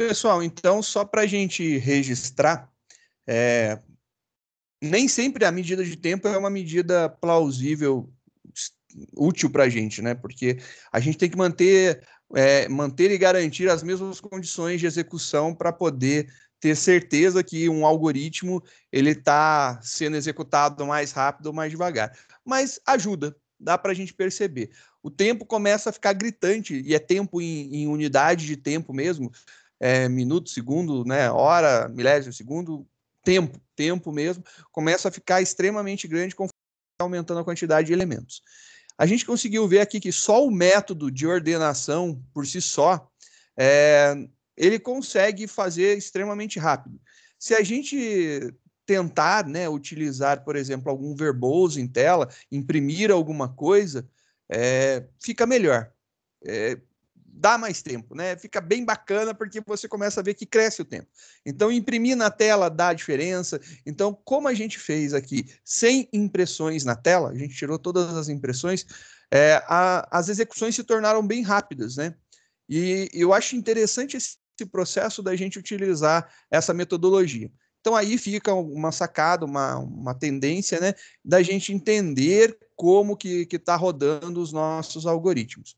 Pessoal, então, só para a gente registrar, é, nem sempre a medida de tempo é uma medida plausível, útil para a gente, né? Porque a gente tem que manter, é, manter e garantir as mesmas condições de execução para poder ter certeza que um algoritmo ele está sendo executado mais rápido ou mais devagar. Mas ajuda, dá para a gente perceber. O tempo começa a ficar gritante, e é tempo em, em unidade de tempo mesmo, é, minuto, segundo, né, hora, milésimo, segundo, tempo, tempo mesmo, começa a ficar extremamente grande conforme aumentando a quantidade de elementos. A gente conseguiu ver aqui que só o método de ordenação por si só, é, ele consegue fazer extremamente rápido. Se a gente tentar né, utilizar, por exemplo, algum verboso em tela, imprimir alguma coisa, é, fica melhor. É, dá mais tempo, né? Fica bem bacana porque você começa a ver que cresce o tempo. Então, imprimir na tela dá diferença. Então, como a gente fez aqui sem impressões na tela, a gente tirou todas as impressões, é, a, as execuções se tornaram bem rápidas, né? E eu acho interessante esse processo da gente utilizar essa metodologia. Então aí fica uma sacada, uma, uma tendência, né, da gente entender como que está rodando os nossos algoritmos.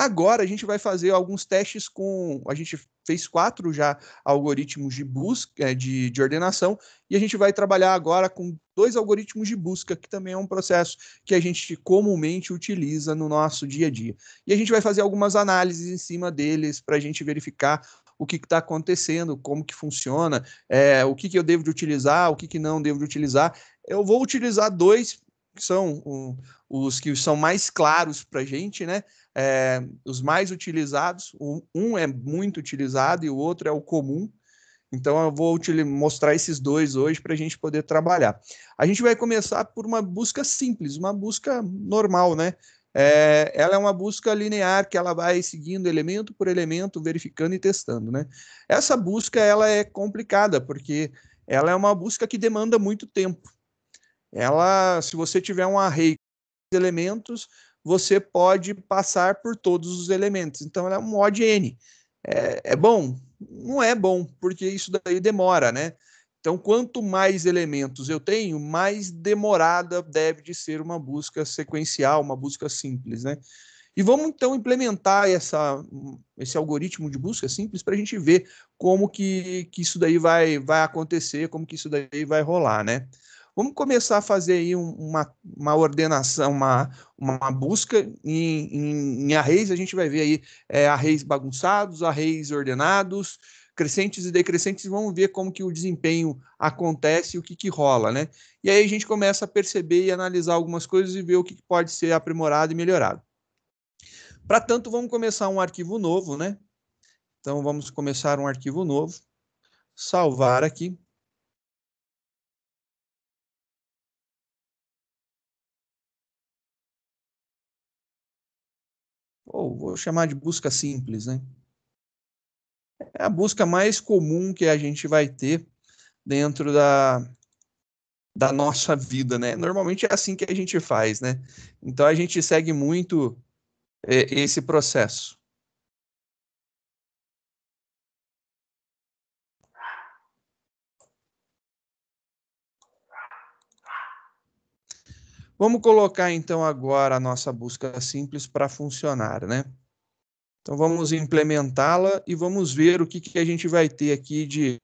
Agora a gente vai fazer alguns testes com. A gente fez quatro já algoritmos de busca, é, de, de ordenação, e a gente vai trabalhar agora com dois algoritmos de busca, que também é um processo que a gente comumente utiliza no nosso dia a dia. E a gente vai fazer algumas análises em cima deles para a gente verificar o que está acontecendo, como que funciona, é, o que, que eu devo de utilizar, o que, que não devo de utilizar. Eu vou utilizar dois são o, os que são mais claros para a gente, né? É, os mais utilizados, o, um é muito utilizado e o outro é o comum. Então eu vou te mostrar esses dois hoje para a gente poder trabalhar. A gente vai começar por uma busca simples, uma busca normal, né? É, ela é uma busca linear que ela vai seguindo elemento por elemento, verificando e testando, né? Essa busca ela é complicada porque ela é uma busca que demanda muito tempo. Ela, se você tiver um array de elementos, você pode passar por todos os elementos. Então, ela é um mod n. É, é bom? Não é bom, porque isso daí demora, né? Então, quanto mais elementos eu tenho, mais demorada deve de ser uma busca sequencial, uma busca simples, né? E vamos então implementar essa, esse algoritmo de busca simples para a gente ver como que, que isso daí vai, vai acontecer, como que isso daí vai rolar, né? Vamos começar a fazer aí uma, uma ordenação, uma, uma busca em, em, em arrays, a gente vai ver aí é, arrays bagunçados, arrays ordenados, crescentes e decrescentes, vamos ver como que o desempenho acontece e o que, que rola, né? E aí a gente começa a perceber e analisar algumas coisas e ver o que, que pode ser aprimorado e melhorado. Para tanto, vamos começar um arquivo novo, né? Então, vamos começar um arquivo novo, salvar aqui. ou vou chamar de busca simples, né? É a busca mais comum que a gente vai ter dentro da, da nossa vida, né? Normalmente é assim que a gente faz, né? Então a gente segue muito é, esse processo. Vamos colocar então agora a nossa busca simples para funcionar, né? Então vamos implementá-la e vamos ver o que, que a gente vai ter aqui de,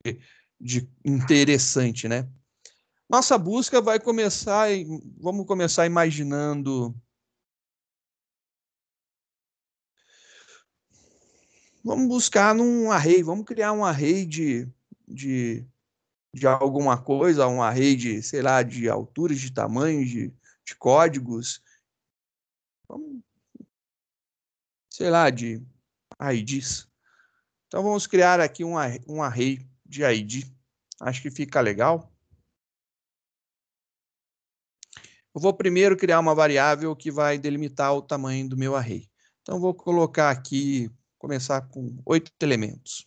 de interessante, né? Nossa busca vai começar, vamos começar imaginando. Vamos buscar num array, vamos criar um array de, de, de alguma coisa, um array de, sei lá, de alturas, de tamanho, de, de códigos, sei lá, de IDs. Então vamos criar aqui um, um array de ID. Acho que fica legal. Eu vou primeiro criar uma variável que vai delimitar o tamanho do meu array. Então vou colocar aqui, começar com oito elementos,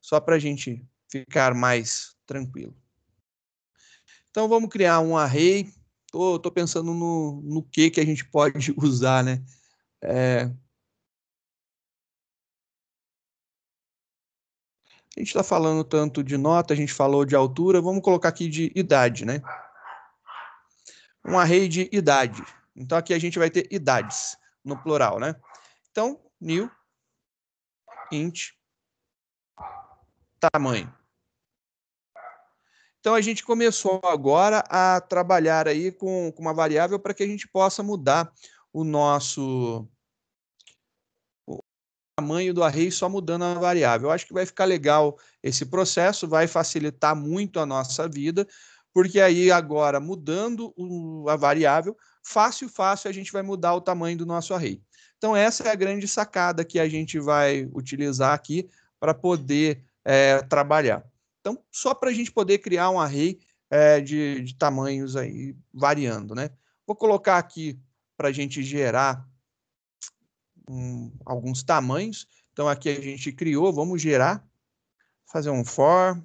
só para a gente ficar mais tranquilo. Então vamos criar um array tô, tô pensando no, no que que a gente pode usar, né? É... A gente está falando tanto de nota, a gente falou de altura, vamos colocar aqui de idade, né? Um array de idade. Então aqui a gente vai ter idades no plural, né? Então, new int tamanho. Então a gente começou agora a trabalhar aí com, com uma variável para que a gente possa mudar o nosso o tamanho do array só mudando a variável. Eu acho que vai ficar legal esse processo, vai facilitar muito a nossa vida, porque aí agora mudando o, a variável, fácil, fácil a gente vai mudar o tamanho do nosso array. Então essa é a grande sacada que a gente vai utilizar aqui para poder é, trabalhar. Então, só para a gente poder criar um array é, de, de, tamanhos aí variando, né? Vou colocar aqui para a gente gerar um, alguns tamanhos. Então, aqui a gente criou, vamos gerar, fazer um for,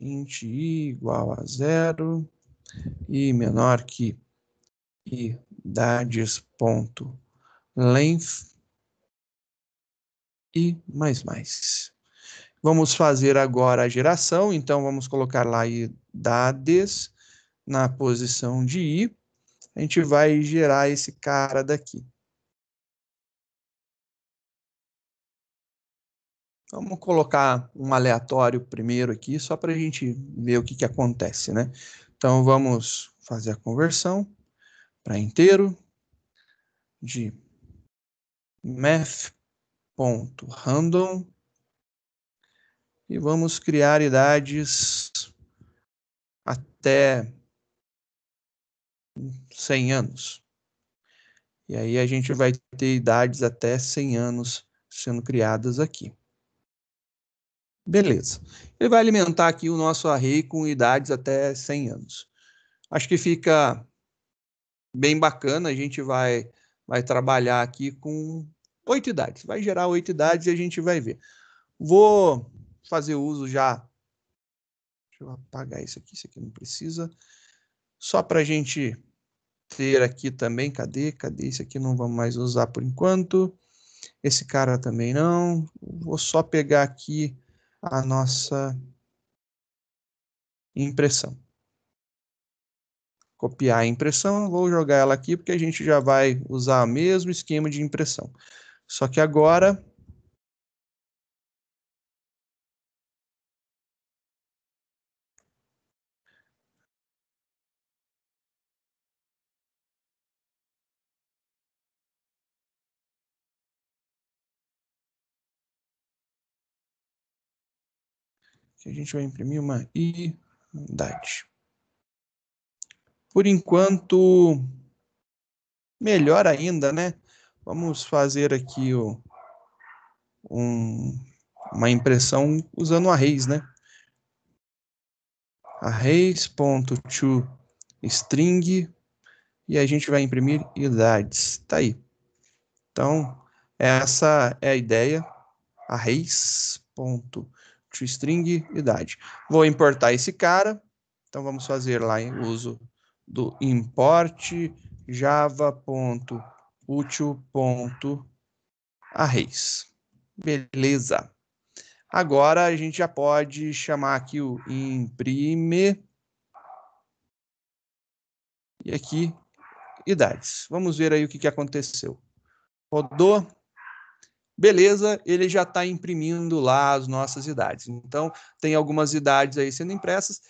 int i igual a zero e menor que idades.length e mais mais. Vamos fazer agora a geração, então vamos colocar lá idades na posição de i. A gente vai gerar esse cara daqui. Vamos colocar um aleatório primeiro aqui, só para a gente ver o que, que acontece, né? Então, vamos fazer a conversão para inteiro de math ponto random e vamos criar idades até 100 anos. E aí a gente vai ter idades até 100 anos sendo criadas aqui. Beleza. Ele vai alimentar aqui o nosso array com idades até 100 anos. Acho que fica bem bacana, a gente vai, vai trabalhar aqui com Oito idades, vai gerar oito idades e a gente vai ver. Vou fazer uso já. Deixa eu apagar isso aqui, isso aqui não precisa. Só para a gente ter aqui também, cadê? Cadê? Isso aqui não vamos mais usar por enquanto. Esse cara também não. Vou só pegar aqui a nossa impressão. Copiar a impressão, vou jogar ela aqui porque a gente já vai usar o mesmo esquema de impressão. Só que agora que a gente vai imprimir uma idade. Por enquanto, melhor ainda, né? Vamos fazer aqui o, um, uma impressão usando arrays, né? Arrays.toString string e a gente vai imprimir idades. Tá aí. Então, essa é a ideia. Arrays.toString idade. Vou importar esse cara. Então, vamos fazer lá o uso do import java.toString útil ponto arrays. Beleza. Agora a gente já pode chamar aqui o imprime e aqui idades. Vamos ver aí o que, que aconteceu. Rodou. Beleza, ele já está imprimindo lá as nossas idades. Então, tem algumas idades aí sendo impressas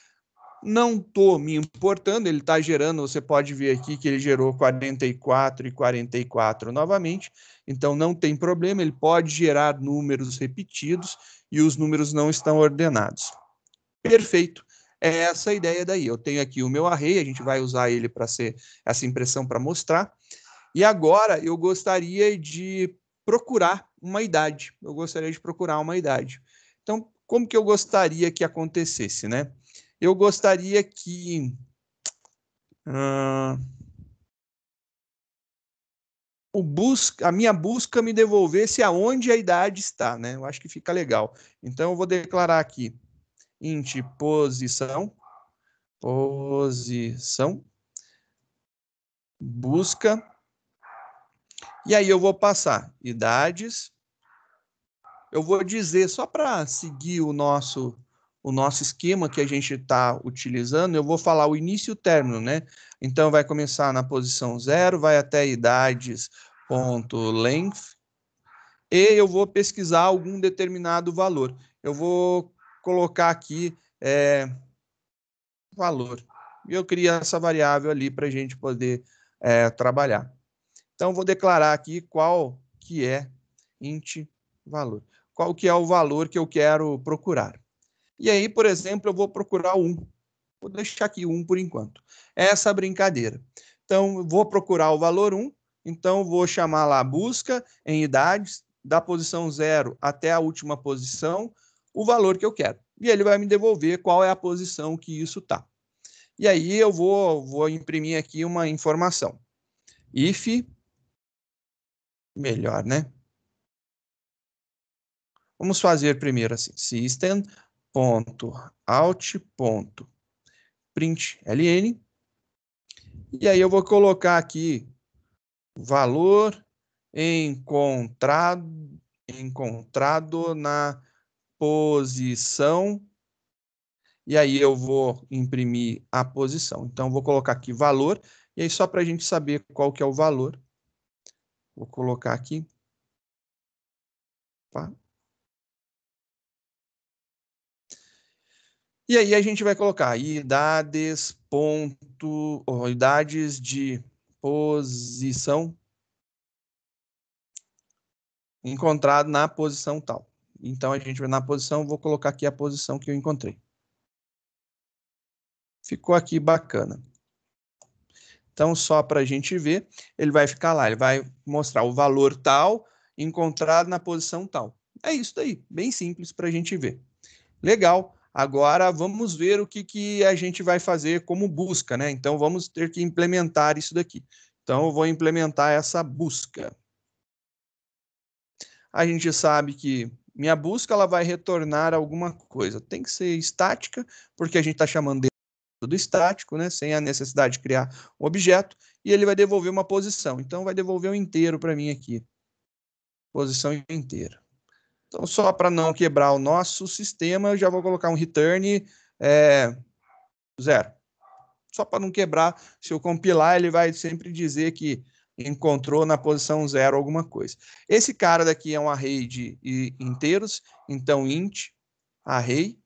não tô me importando, ele está gerando, você pode ver aqui que ele gerou 44 e 44 novamente, então não tem problema, ele pode gerar números repetidos e os números não estão ordenados. Perfeito. É essa a ideia daí. Eu tenho aqui o meu array, a gente vai usar ele para ser essa impressão para mostrar. E agora eu gostaria de procurar uma idade. Eu gostaria de procurar uma idade. Então, como que eu gostaria que acontecesse, né? Eu gostaria que. Uh, o busca, a minha busca me devolvesse aonde a idade está, né? Eu acho que fica legal. Então, eu vou declarar aqui int posição, posição, busca, e aí eu vou passar idades, eu vou dizer, só para seguir o nosso o nosso esquema que a gente está utilizando, eu vou falar o início e o término, né? Então, vai começar na posição zero, vai até idades.length, e eu vou pesquisar algum determinado valor. Eu vou colocar aqui é, valor. E eu crio essa variável ali para a gente poder é, trabalhar. Então, vou declarar aqui qual que é int valor. Qual que é o valor que eu quero procurar. E aí, por exemplo, eu vou procurar um. Vou deixar aqui um por enquanto. É essa brincadeira. Então, vou procurar o valor 1. Então, vou chamar lá busca em idades, da posição 0 até a última posição, o valor que eu quero. E ele vai me devolver qual é a posição que isso está. E aí eu vou, vou imprimir aqui uma informação. If, melhor, né? Vamos fazer primeiro assim, system ponto alt ponto ln e aí eu vou colocar aqui valor encontrado encontrado na posição e aí eu vou imprimir a posição. Então vou colocar aqui valor e aí só para a gente saber qual que é o valor, vou colocar aqui. E aí a gente vai colocar idades, ponto, ou idades de posição encontrado na posição tal. Então a gente vai na posição, vou colocar aqui a posição que eu encontrei. Ficou aqui bacana. Então só para a gente ver, ele vai ficar lá, ele vai mostrar o valor tal encontrado na posição tal. É isso daí, bem simples para a gente ver. Legal. Agora vamos ver o que, que a gente vai fazer como busca, né? Então vamos ter que implementar isso daqui. Então eu vou implementar essa busca. A gente sabe que minha busca ela vai retornar alguma coisa. Tem que ser estática, porque a gente está chamando de tudo estático, né? sem a necessidade de criar um objeto, e ele vai devolver uma posição. Então vai devolver um inteiro para mim aqui. Posição inteira. Então, só para não quebrar o nosso sistema, eu já vou colocar um return é, zero. Só para não quebrar, se eu compilar, ele vai sempre dizer que encontrou na posição zero alguma coisa. Esse cara daqui é um array de inteiros, então int, array.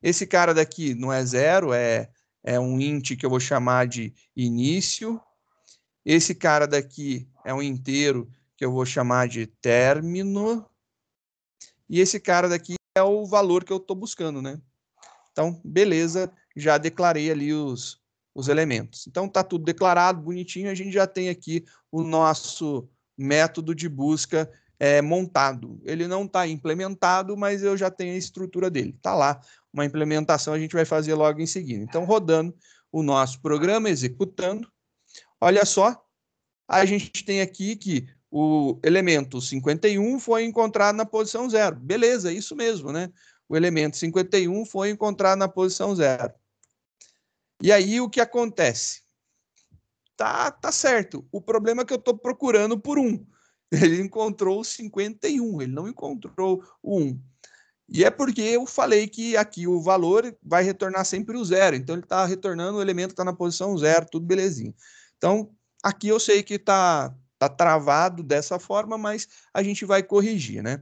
Esse cara daqui não é zero, é, é um int que eu vou chamar de início. Esse cara daqui é um inteiro que eu vou chamar de término e esse cara daqui é o valor que eu estou buscando, né? Então, beleza, já declarei ali os, os elementos. Então, está tudo declarado, bonitinho, a gente já tem aqui o nosso método de busca é, montado. Ele não está implementado, mas eu já tenho a estrutura dele. Está lá, uma implementação a gente vai fazer logo em seguida. Então, rodando o nosso programa, executando, olha só, a gente tem aqui que o elemento 51 foi encontrado na posição zero. Beleza, isso mesmo, né? O elemento 51 foi encontrado na posição zero. E aí o que acontece? Tá, tá certo. O problema é que eu estou procurando por um. Ele encontrou o 51, ele não encontrou o 1. E é porque eu falei que aqui o valor vai retornar sempre o zero. Então ele está retornando o elemento que está na posição zero, tudo belezinho. Então aqui eu sei que está Tá travado dessa forma, mas a gente vai corrigir, né?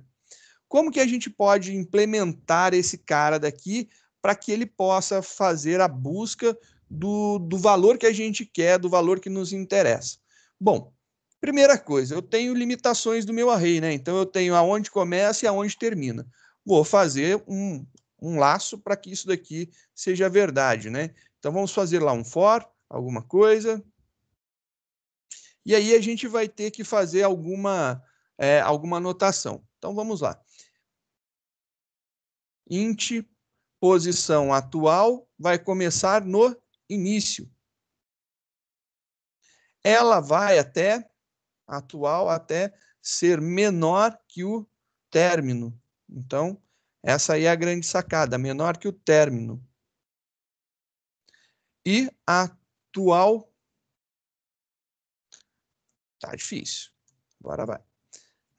Como que a gente pode implementar esse cara daqui para que ele possa fazer a busca do, do valor que a gente quer, do valor que nos interessa? Bom, primeira coisa, eu tenho limitações do meu array, né? Então eu tenho aonde começa e aonde termina. Vou fazer um, um laço para que isso daqui seja verdade, né? Então vamos fazer lá um for, alguma coisa, e aí a gente vai ter que fazer alguma, é, alguma anotação. Então vamos lá. Int posição atual vai começar no início. Ela vai até atual até ser menor que o término. Então, essa aí é a grande sacada, menor que o término. E atual Tá difícil. Agora vai.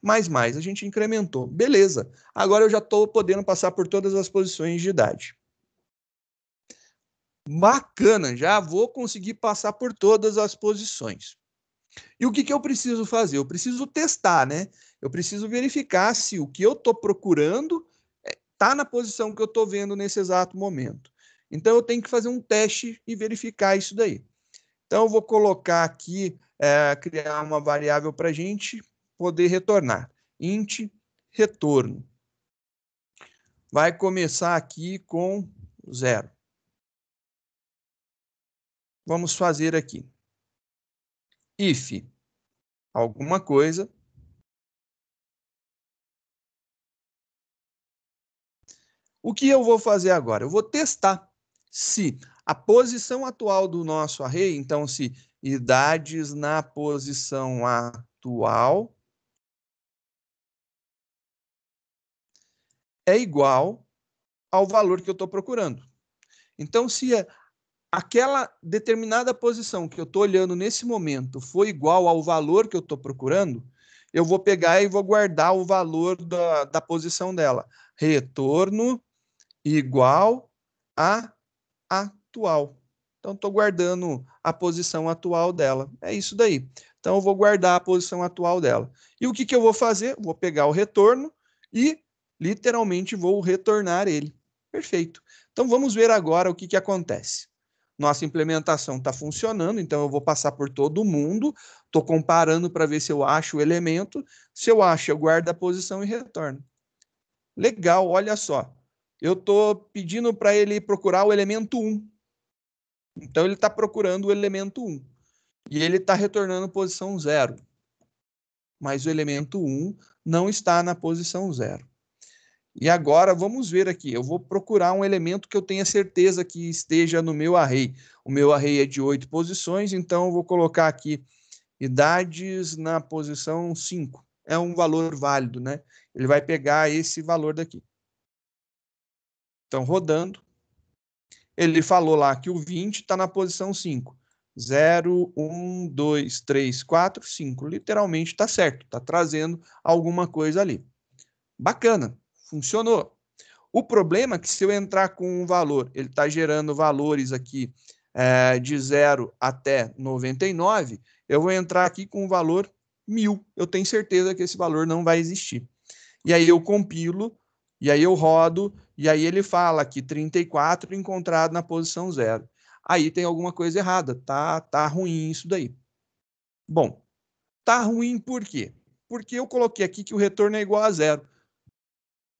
Mais mais, a gente incrementou. Beleza. Agora eu já estou podendo passar por todas as posições de idade. Bacana, já vou conseguir passar por todas as posições. E o que, que eu preciso fazer? Eu preciso testar, né? Eu preciso verificar se o que eu estou procurando está é, na posição que eu estou vendo nesse exato momento. Então, eu tenho que fazer um teste e verificar isso daí. Então, eu vou colocar aqui é, criar uma variável para a gente poder retornar. int retorno. Vai começar aqui com zero. Vamos fazer aqui. If alguma coisa O que eu vou fazer agora? Eu vou testar se a posição atual do nosso array, então se idades na posição atual é igual ao valor que eu estou procurando. Então, se aquela determinada posição que eu estou olhando nesse momento for igual ao valor que eu estou procurando, eu vou pegar e vou guardar o valor da, da posição dela. Retorno igual a atual. Então, estou guardando a posição atual dela. É isso daí. Então, eu vou guardar a posição atual dela. E o que, que eu vou fazer? Vou pegar o retorno e, literalmente, vou retornar ele. Perfeito. Então, vamos ver agora o que, que acontece. Nossa implementação está funcionando, então eu vou passar por todo mundo, estou comparando para ver se eu acho o elemento. Se eu acho, eu guardo a posição e retorno. Legal, olha só. Eu estou pedindo para ele procurar o elemento 1. Então ele está procurando o elemento 1. E ele está retornando posição 0. Mas o elemento 1 não está na posição 0. E agora vamos ver aqui. Eu vou procurar um elemento que eu tenha certeza que esteja no meu array. O meu array é de oito posições, então eu vou colocar aqui idades na posição 5. É um valor válido, né? Ele vai pegar esse valor daqui. Então, rodando. Ele falou lá que o 20 está na posição 5. 0, 1, 2, 3, 4, 5. Literalmente está certo, está trazendo alguma coisa ali. Bacana, funcionou. O problema é que se eu entrar com um valor, ele está gerando valores aqui é, de 0 até 99, eu vou entrar aqui com o um valor 1000. Eu tenho certeza que esse valor não vai existir. E aí eu compilo e aí eu rodo, e aí ele fala que 34 encontrado na posição zero. Aí tem alguma coisa errada, tá, tá ruim isso daí. Bom, tá ruim por quê? Porque eu coloquei aqui que o retorno é igual a zero.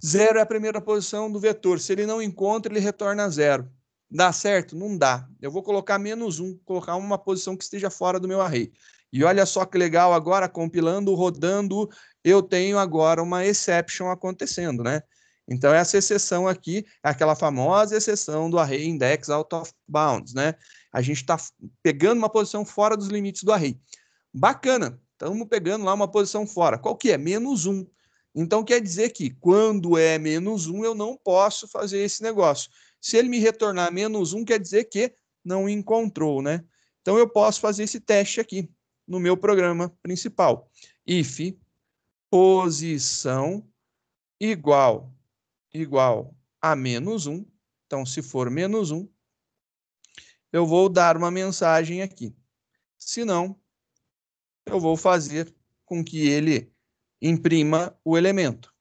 Zero é a primeira posição do vetor. Se ele não encontra, ele retorna zero. Dá certo? Não dá. Eu vou colocar menos um, colocar uma posição que esteja fora do meu array. E olha só que legal, agora compilando, rodando, eu tenho agora uma exception acontecendo, né? Então, essa exceção aqui é aquela famosa exceção do array index out of bounds, né? A gente está pegando uma posição fora dos limites do array. Bacana, estamos pegando lá uma posição fora. Qual que é? Menos 1. Então, quer dizer que quando é menos 1, eu não posso fazer esse negócio. Se ele me retornar menos 1, quer dizer que não encontrou, né? Então, eu posso fazer esse teste aqui no meu programa principal. If posição igual igual a menos 1. Então, se for menos 1, eu vou dar uma mensagem aqui. Se não, eu vou fazer com que ele imprima o elemento.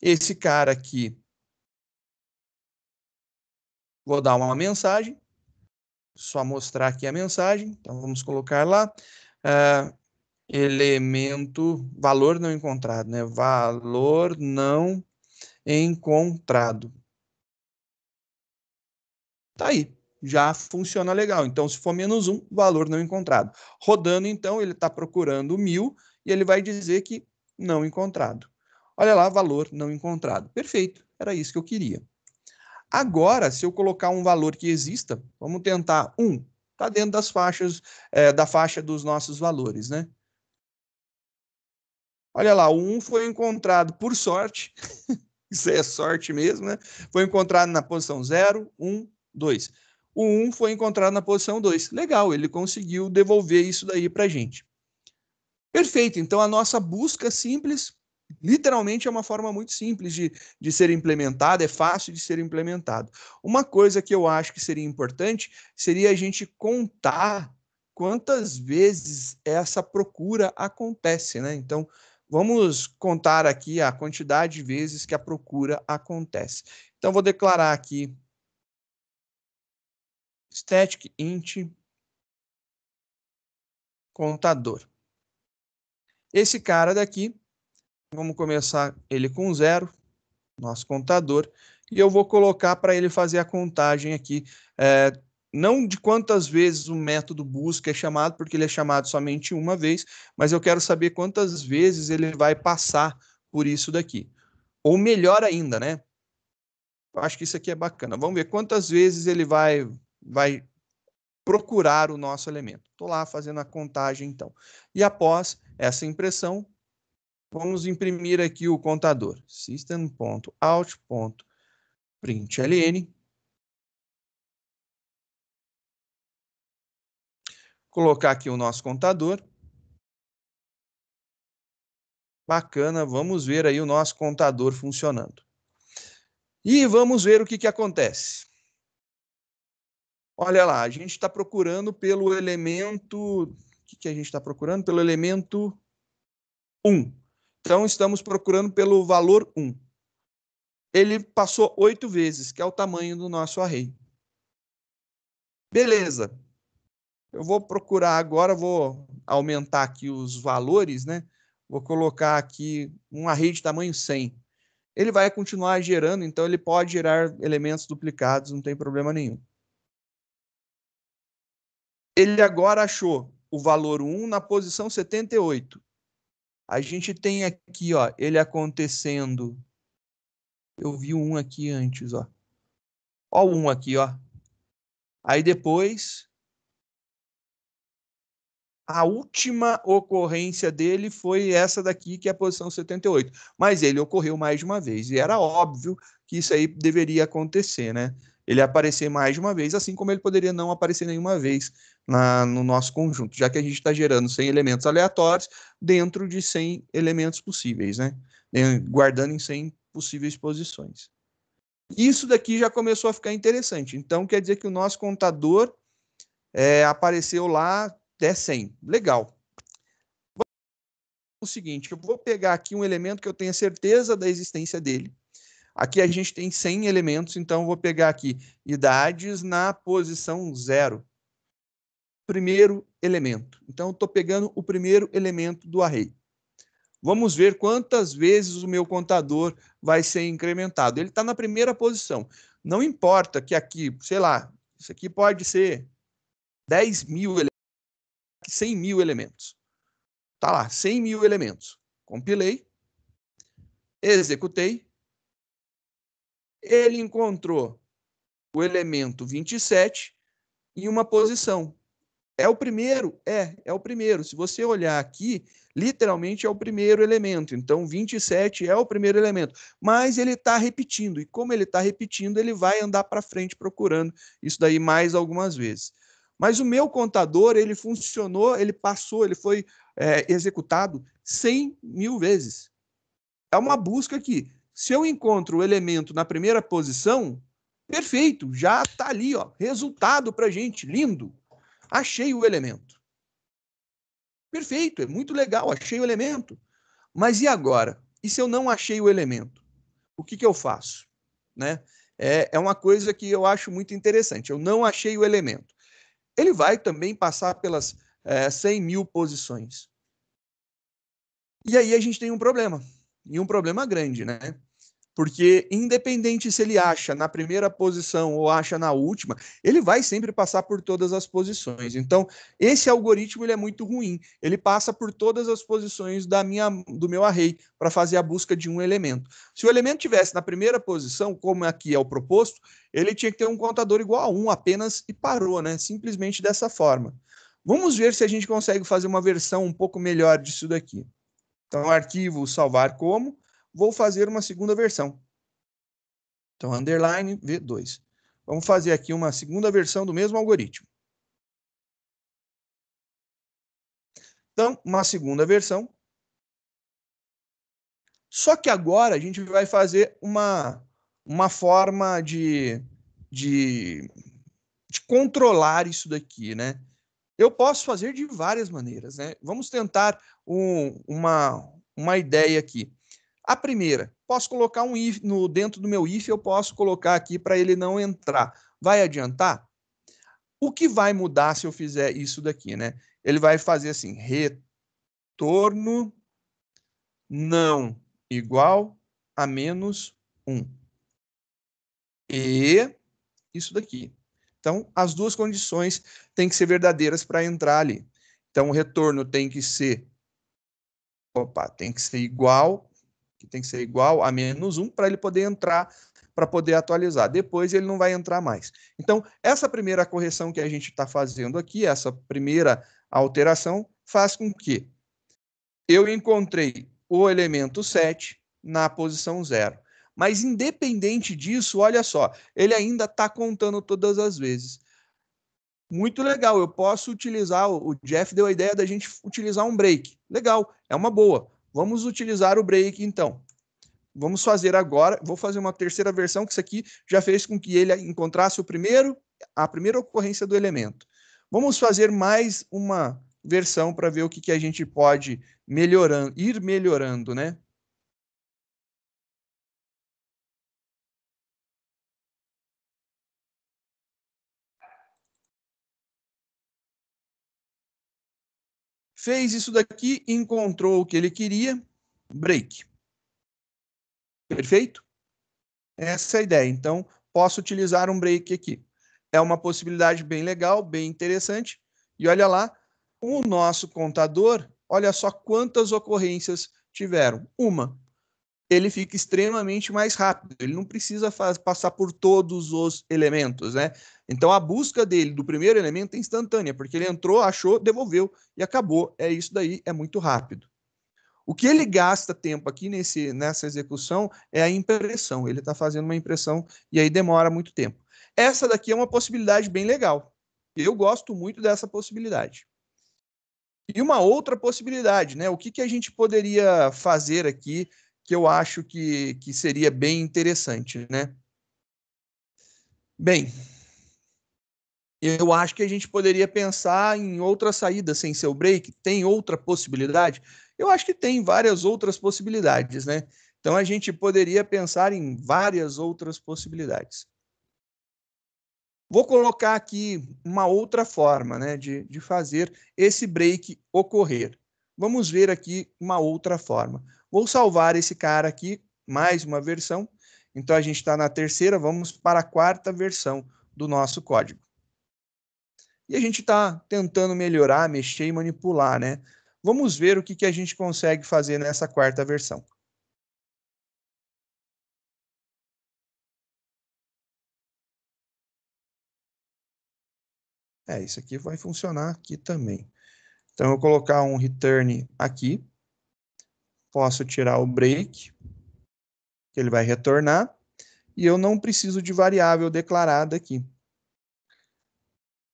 Esse cara aqui, vou dar uma mensagem, só mostrar aqui a mensagem, então vamos colocar lá. Ah, elemento valor não encontrado, né? Valor não encontrado. Tá aí, já funciona legal. Então, se for menos um, valor não encontrado. Rodando, então, ele está procurando mil e ele vai dizer que não encontrado. Olha lá, valor não encontrado. Perfeito, era isso que eu queria. Agora, se eu colocar um valor que exista, vamos tentar um. Está dentro das faixas, é, da faixa dos nossos valores, né? Olha lá, um foi encontrado por sorte, isso é sorte mesmo, né? Foi encontrado na posição 0, 1, 2. O 1 um foi encontrado na posição 2. Legal, ele conseguiu devolver isso daí para a gente. Perfeito, então a nossa busca simples, literalmente é uma forma muito simples de, de ser implementada, é fácil de ser implementado. Uma coisa que eu acho que seria importante seria a gente contar quantas vezes essa procura acontece, né? Então, Vamos contar aqui a quantidade de vezes que a procura acontece. Então, vou declarar aqui static int contador. Esse cara daqui, vamos começar ele com zero, nosso contador, e eu vou colocar para ele fazer a contagem aqui é, não de quantas vezes o método busca é chamado, porque ele é chamado somente uma vez, mas eu quero saber quantas vezes ele vai passar por isso daqui. Ou melhor ainda, né? Acho que isso aqui é bacana. Vamos ver quantas vezes ele vai, vai procurar o nosso elemento. Estou lá fazendo a contagem, então. E após essa impressão, vamos imprimir aqui o contador. System.out.println colocar aqui o nosso contador. Bacana, vamos ver aí o nosso contador funcionando. E vamos ver o que, que acontece. Olha lá, a gente está procurando pelo elemento. O que, que a gente está procurando? Pelo elemento 1. Então, estamos procurando pelo valor 1. Ele passou oito vezes, que é o tamanho do nosso array. Beleza. Eu vou procurar agora, vou aumentar aqui os valores, né? Vou colocar aqui uma rede tamanho 100. Ele vai continuar gerando, então ele pode gerar elementos duplicados, não tem problema nenhum. Ele agora achou o valor 1 na posição 78. A gente tem aqui, ó, ele acontecendo. Eu vi um aqui antes, ó. Ó o um aqui, ó. Aí depois a última ocorrência dele foi essa daqui, que é a posição 78. Mas ele ocorreu mais de uma vez, e era óbvio que isso aí deveria acontecer, né? Ele aparecer mais de uma vez, assim como ele poderia não aparecer nenhuma vez na, no nosso conjunto, já que a gente está gerando 100 elementos aleatórios dentro de 100 elementos possíveis, né? Guardando em 100 possíveis posições. Isso daqui já começou a ficar interessante. Então, quer dizer que o nosso contador é, apareceu lá até 100. Legal. O seguinte, eu vou pegar aqui um elemento que eu tenha certeza da existência dele. Aqui a gente tem 100 elementos, então eu vou pegar aqui idades na posição 0. Primeiro elemento. Então eu estou pegando o primeiro elemento do array. Vamos ver quantas vezes o meu contador vai ser incrementado. Ele está na primeira posição. Não importa que aqui, sei lá, isso aqui pode ser 10 mil elementos. 100 mil elementos. Tá lá, 100 mil elementos. Compilei, executei. Ele encontrou o elemento 27 em uma posição. É o primeiro? É, é o primeiro. Se você olhar aqui, literalmente é o primeiro elemento. Então, 27 é o primeiro elemento. Mas ele está repetindo. E como ele está repetindo, ele vai andar para frente procurando isso daí mais algumas vezes. Mas o meu contador, ele funcionou, ele passou, ele foi é, executado 100 mil vezes. É uma busca que, se eu encontro o elemento na primeira posição, perfeito, já está ali, ó, resultado para gente, lindo. Achei o elemento. Perfeito, é muito legal, achei o elemento. Mas e agora? E se eu não achei o elemento? O que, que eu faço? Né? É, é uma coisa que eu acho muito interessante. Eu não achei o elemento ele vai também passar pelas é, 100 mil posições. E aí a gente tem um problema, e um problema grande, né? Porque, independente se ele acha na primeira posição ou acha na última, ele vai sempre passar por todas as posições. Então, esse algoritmo ele é muito ruim. Ele passa por todas as posições da minha, do meu array para fazer a busca de um elemento. Se o elemento tivesse na primeira posição, como aqui é o proposto, ele tinha que ter um contador igual a um apenas e parou, né? Simplesmente dessa forma. Vamos ver se a gente consegue fazer uma versão um pouco melhor disso daqui. Então, arquivo salvar como vou fazer uma segunda versão. Então, underline V2. Vamos fazer aqui uma segunda versão do mesmo algoritmo. Então, uma segunda versão. Só que agora a gente vai fazer uma, uma forma de, de, de controlar isso daqui, né? Eu posso fazer de várias maneiras, né? Vamos tentar um, uma, uma ideia aqui. A primeira, posso colocar um if no dentro do meu if, eu posso colocar aqui para ele não entrar. Vai adiantar? O que vai mudar se eu fizer isso daqui, né? Ele vai fazer assim, retorno não igual a menos 1. E isso daqui. Então, as duas condições têm que ser verdadeiras para entrar ali. Então, o retorno tem que ser opa, tem que ser igual que tem que ser igual a menos 1 para ele poder entrar, para poder atualizar. Depois ele não vai entrar mais. Então, essa primeira correção que a gente está fazendo aqui, essa primeira alteração, faz com que eu encontrei o elemento 7 na posição 0. Mas independente disso, olha só, ele ainda está contando todas as vezes. Muito legal, eu posso utilizar, o Jeff deu a ideia da gente utilizar um break. Legal, é uma boa. Vamos utilizar o break então. Vamos fazer agora, vou fazer uma terceira versão, que isso aqui já fez com que ele encontrasse o primeiro, a primeira ocorrência do elemento. Vamos fazer mais uma versão para ver o que, que a gente pode melhorando, ir melhorando, né? Fez isso daqui, encontrou o que ele queria, break. Perfeito? Essa é a ideia. Então, posso utilizar um break aqui. É uma possibilidade bem legal, bem interessante. E olha lá, o nosso contador, olha só quantas ocorrências tiveram. Uma, ele fica extremamente mais rápido. Ele não precisa passar por todos os elementos, né? Então a busca dele do primeiro elemento é instantânea, porque ele entrou, achou, devolveu e acabou. É isso daí, é muito rápido. O que ele gasta tempo aqui nesse, nessa execução é a impressão. Ele está fazendo uma impressão e aí demora muito tempo. Essa daqui é uma possibilidade bem legal. Eu gosto muito dessa possibilidade. E uma outra possibilidade, né? O que, que a gente poderia fazer aqui que eu acho que, que seria bem interessante, né? Bem, eu acho que a gente poderia pensar em outra saída sem ser o break. Tem outra possibilidade? Eu acho que tem várias outras possibilidades, né? Então a gente poderia pensar em várias outras possibilidades. Vou colocar aqui uma outra forma né, de, de fazer esse break ocorrer. Vamos ver aqui uma outra forma. Vou salvar esse cara aqui, mais uma versão. Então a gente está na terceira, vamos para a quarta versão do nosso código. E a gente está tentando melhorar, mexer e manipular, né? Vamos ver o que, que a gente consegue fazer nessa quarta versão. É, isso aqui vai funcionar aqui também. Então, eu vou colocar um return aqui posso tirar o break, que ele vai retornar, e eu não preciso de variável declarada aqui.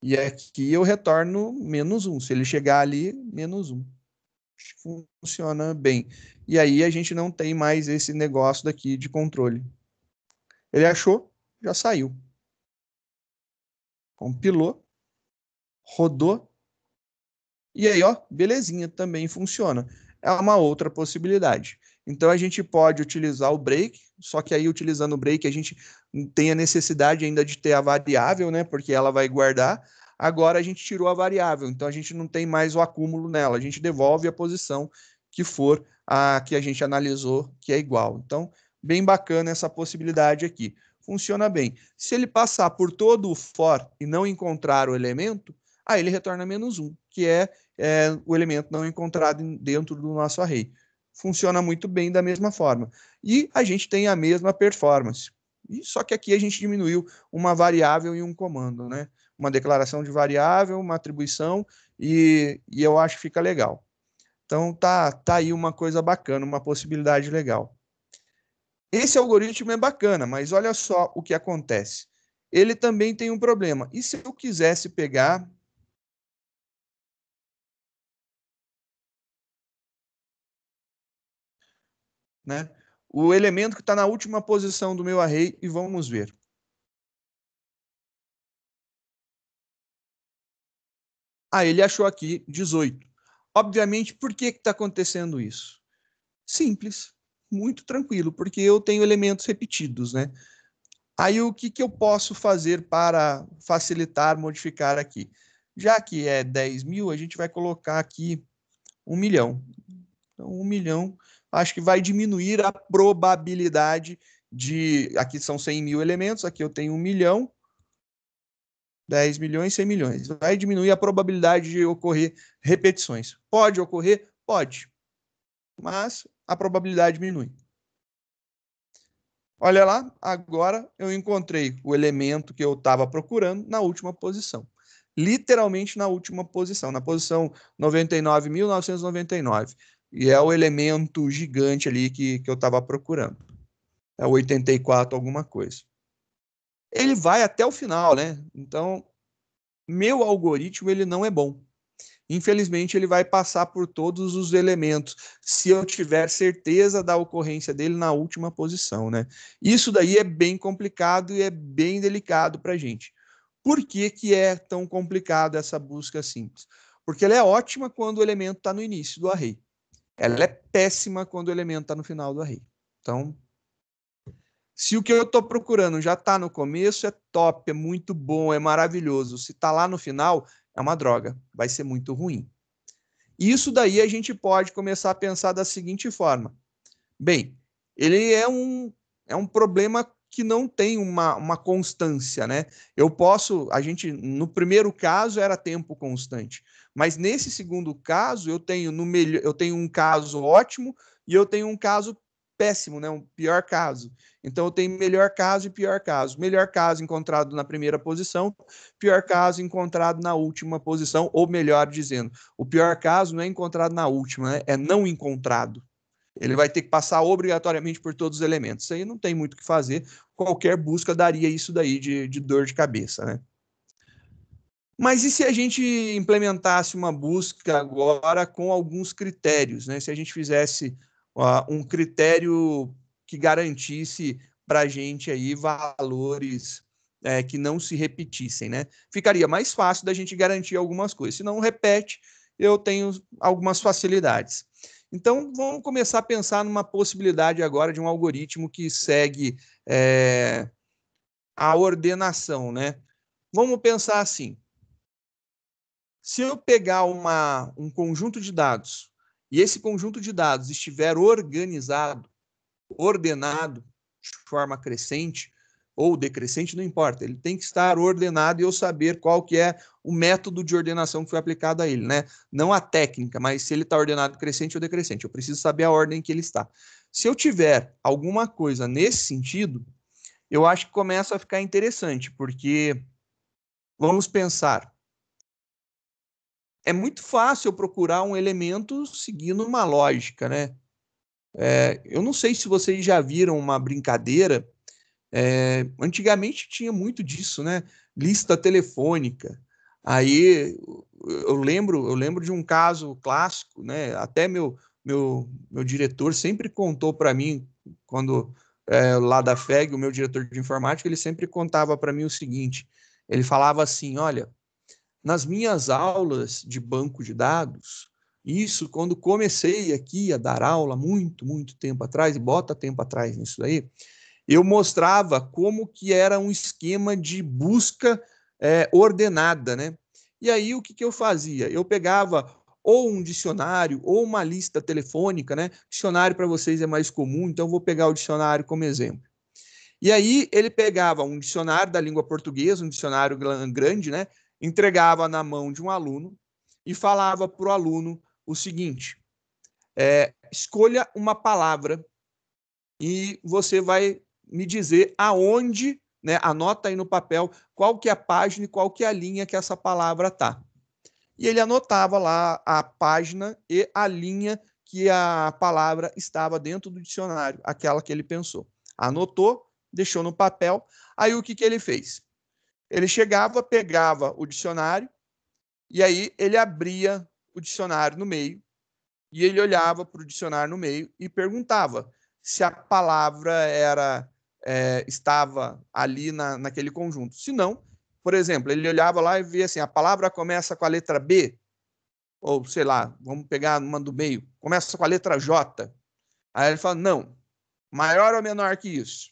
E aqui eu retorno menos um. Se ele chegar ali, menos um. Funciona bem. E aí a gente não tem mais esse negócio daqui de controle. Ele achou, já saiu. Compilou, então, rodou. E aí, ó, belezinha, também funciona é uma outra possibilidade. Então a gente pode utilizar o break, só que aí utilizando o break a gente tem a necessidade ainda de ter a variável, né? Porque ela vai guardar. Agora a gente tirou a variável, então a gente não tem mais o acúmulo nela. A gente devolve a posição que for a que a gente analisou que é igual. Então, bem bacana essa possibilidade aqui. Funciona bem. Se ele passar por todo o for e não encontrar o elemento, aí ele retorna menos um, que é é, o elemento não encontrado dentro do nosso array. Funciona muito bem da mesma forma. E a gente tem a mesma performance. E só que aqui a gente diminuiu uma variável e um comando, né? Uma declaração de variável, uma atribuição, e, e eu acho que fica legal. Então tá, tá aí uma coisa bacana, uma possibilidade legal. Esse algoritmo é bacana, mas olha só o que acontece. Ele também tem um problema. E se eu quisesse pegar né? O elemento que está na última posição do meu array e vamos ver. Ah, ele achou aqui 18. Obviamente, por que está acontecendo isso? Simples, muito tranquilo, porque eu tenho elementos repetidos, né? Aí o que, que eu posso fazer para facilitar, modificar aqui? Já que é 10 mil, a gente vai colocar aqui 1 milhão. Então, 1 milhão acho que vai diminuir a probabilidade de. Aqui são 100 mil elementos, aqui eu tenho 1 milhão, 10 milhões, 100 milhões. Vai diminuir a probabilidade de ocorrer repetições. Pode ocorrer? Pode. Mas a probabilidade diminui. Olha lá, agora eu encontrei o elemento que eu estava procurando na última posição. Literalmente na última posição, na posição 99.999. E é o elemento gigante ali que, que eu estava procurando. É 84 alguma coisa. Ele vai até o final, né? Então, meu algoritmo ele não é bom. Infelizmente, ele vai passar por todos os elementos, se eu tiver certeza da ocorrência dele na última posição, né? Isso daí é bem complicado e é bem delicado para a gente. Por que, que é tão complicado essa busca simples? Porque ela é ótima quando o elemento está no início do array ela é péssima quando o elemento está no final do array. Então, se o que eu estou procurando já está no começo, é top, é muito bom, é maravilhoso. Se está lá no final, é uma droga, vai ser muito ruim. Isso daí a gente pode começar a pensar da seguinte forma. Bem, ele é um, é um problema que não tem uma, uma constância, né? Eu posso, a gente, no primeiro caso era tempo constante, mas nesse segundo caso eu tenho no melhor, eu tenho um caso ótimo e eu tenho um caso péssimo, né? Um pior caso. Então eu tenho melhor caso e pior caso. Melhor caso encontrado na primeira posição, pior caso encontrado na última posição, ou melhor dizendo, o pior caso não é encontrado na última, né? é não encontrado. Ele vai ter que passar obrigatoriamente por todos os elementos. Isso aí não tem muito o que fazer. Qualquer busca daria isso daí de, de dor de cabeça, né? Mas e se a gente implementasse uma busca agora com alguns critérios, né? Se a gente fizesse uh, um critério que garantisse para a gente aí valores é, que não se repetissem, né? Ficaria mais fácil da gente garantir algumas coisas. Se não repete, eu tenho algumas facilidades. Então, vamos começar a pensar numa possibilidade agora de um algoritmo que segue é, a ordenação, né? Vamos pensar assim. Se eu pegar uma, um conjunto de dados e esse conjunto de dados estiver organizado, ordenado, de forma crescente, ou decrescente, não importa. Ele tem que estar ordenado e eu saber qual que é o método de ordenação que foi aplicado a ele, né? Não a técnica, mas se ele está ordenado crescente ou decrescente. Eu preciso saber a ordem que ele está. Se eu tiver alguma coisa nesse sentido, eu acho que começa a ficar interessante, porque vamos pensar. É muito fácil eu procurar um elemento seguindo uma lógica, né? É, eu não sei se vocês já viram uma brincadeira é, antigamente tinha muito disso, né? Lista telefônica. Aí eu lembro, eu lembro de um caso clássico, né? Até meu meu, meu diretor sempre contou para mim quando é, lá da FEG, o meu diretor de informática, ele sempre contava para mim o seguinte: ele falava assim, olha, nas minhas aulas de banco de dados, isso quando comecei aqui a dar aula muito, muito tempo atrás, e bota tempo atrás nisso aí, eu mostrava como que era um esquema de busca é, ordenada, né? E aí o que, que eu fazia? Eu pegava ou um dicionário ou uma lista telefônica, né? Dicionário para vocês é mais comum, então vou pegar o dicionário como exemplo. E aí ele pegava um dicionário da língua portuguesa, um dicionário grande, né? Entregava na mão de um aluno e falava para o aluno o seguinte: é, escolha uma palavra e você vai me dizer aonde, né, anota aí no papel qual que é a página e qual que é a linha que essa palavra tá. E ele anotava lá a página e a linha que a palavra estava dentro do dicionário, aquela que ele pensou. Anotou, deixou no papel. Aí o que, que ele fez? Ele chegava, pegava o dicionário e aí ele abria o dicionário no meio e ele olhava para o dicionário no meio e perguntava se a palavra era é, estava ali na, naquele conjunto. Se não, por exemplo, ele olhava lá e via assim: a palavra começa com a letra B, ou sei lá, vamos pegar uma do meio, começa com a letra J. Aí ele fala: não, maior ou menor que isso?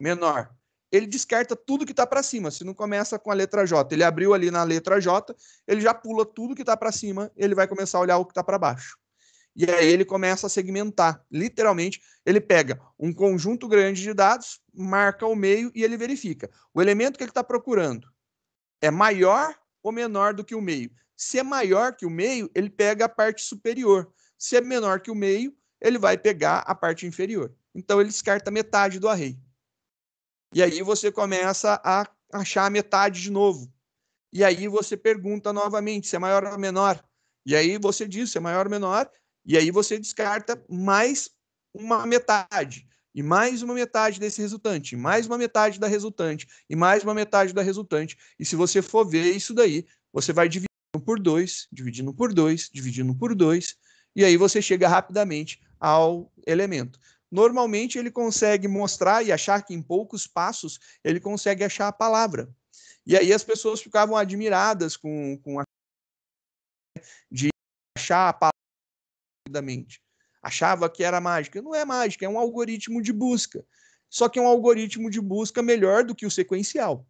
Menor. Ele descarta tudo que está para cima. Se não começa com a letra J, ele abriu ali na letra J, ele já pula tudo que está para cima, ele vai começar a olhar o que está para baixo. E aí ele começa a segmentar. Literalmente, ele pega um conjunto grande de dados, marca o meio e ele verifica. O elemento que ele está procurando é maior ou menor do que o meio? Se é maior que o meio, ele pega a parte superior. Se é menor que o meio, ele vai pegar a parte inferior. Então, ele descarta metade do array. E aí você começa a achar a metade de novo. E aí você pergunta novamente se é maior ou menor. E aí você diz se é maior ou menor, e aí você descarta mais uma metade, e mais uma metade desse resultante, mais uma metade da resultante, e mais uma metade da resultante. E se você for ver isso daí, você vai dividindo por 2, dividindo por 2, dividindo por 2, e aí você chega rapidamente ao elemento. Normalmente ele consegue mostrar e achar que em poucos passos ele consegue achar a palavra. E aí as pessoas ficavam admiradas com, com a de achar a palavra rapidamente. Achava que era mágica. Não é mágica, é um algoritmo de busca. Só que é um algoritmo de busca melhor do que o sequencial.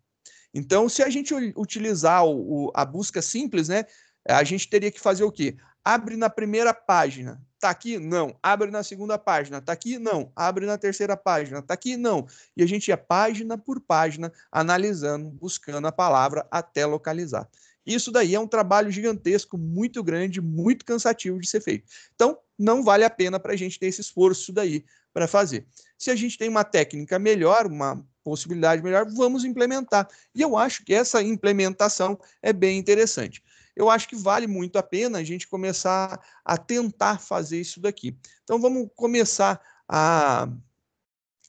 Então, se a gente utilizar o, o, a busca simples, né, a gente teria que fazer o quê? Abre na primeira página, tá aqui? Não. Abre na segunda página, tá aqui? Não. Abre na terceira página, tá aqui? Não. E a gente ia página por página, analisando, buscando a palavra até localizar. Isso daí é um trabalho gigantesco, muito grande, muito cansativo de ser feito. Então, não vale a pena para a gente ter esse esforço daí para fazer. Se a gente tem uma técnica melhor, uma possibilidade melhor, vamos implementar. E eu acho que essa implementação é bem interessante. Eu acho que vale muito a pena a gente começar a tentar fazer isso daqui. Então, vamos começar a,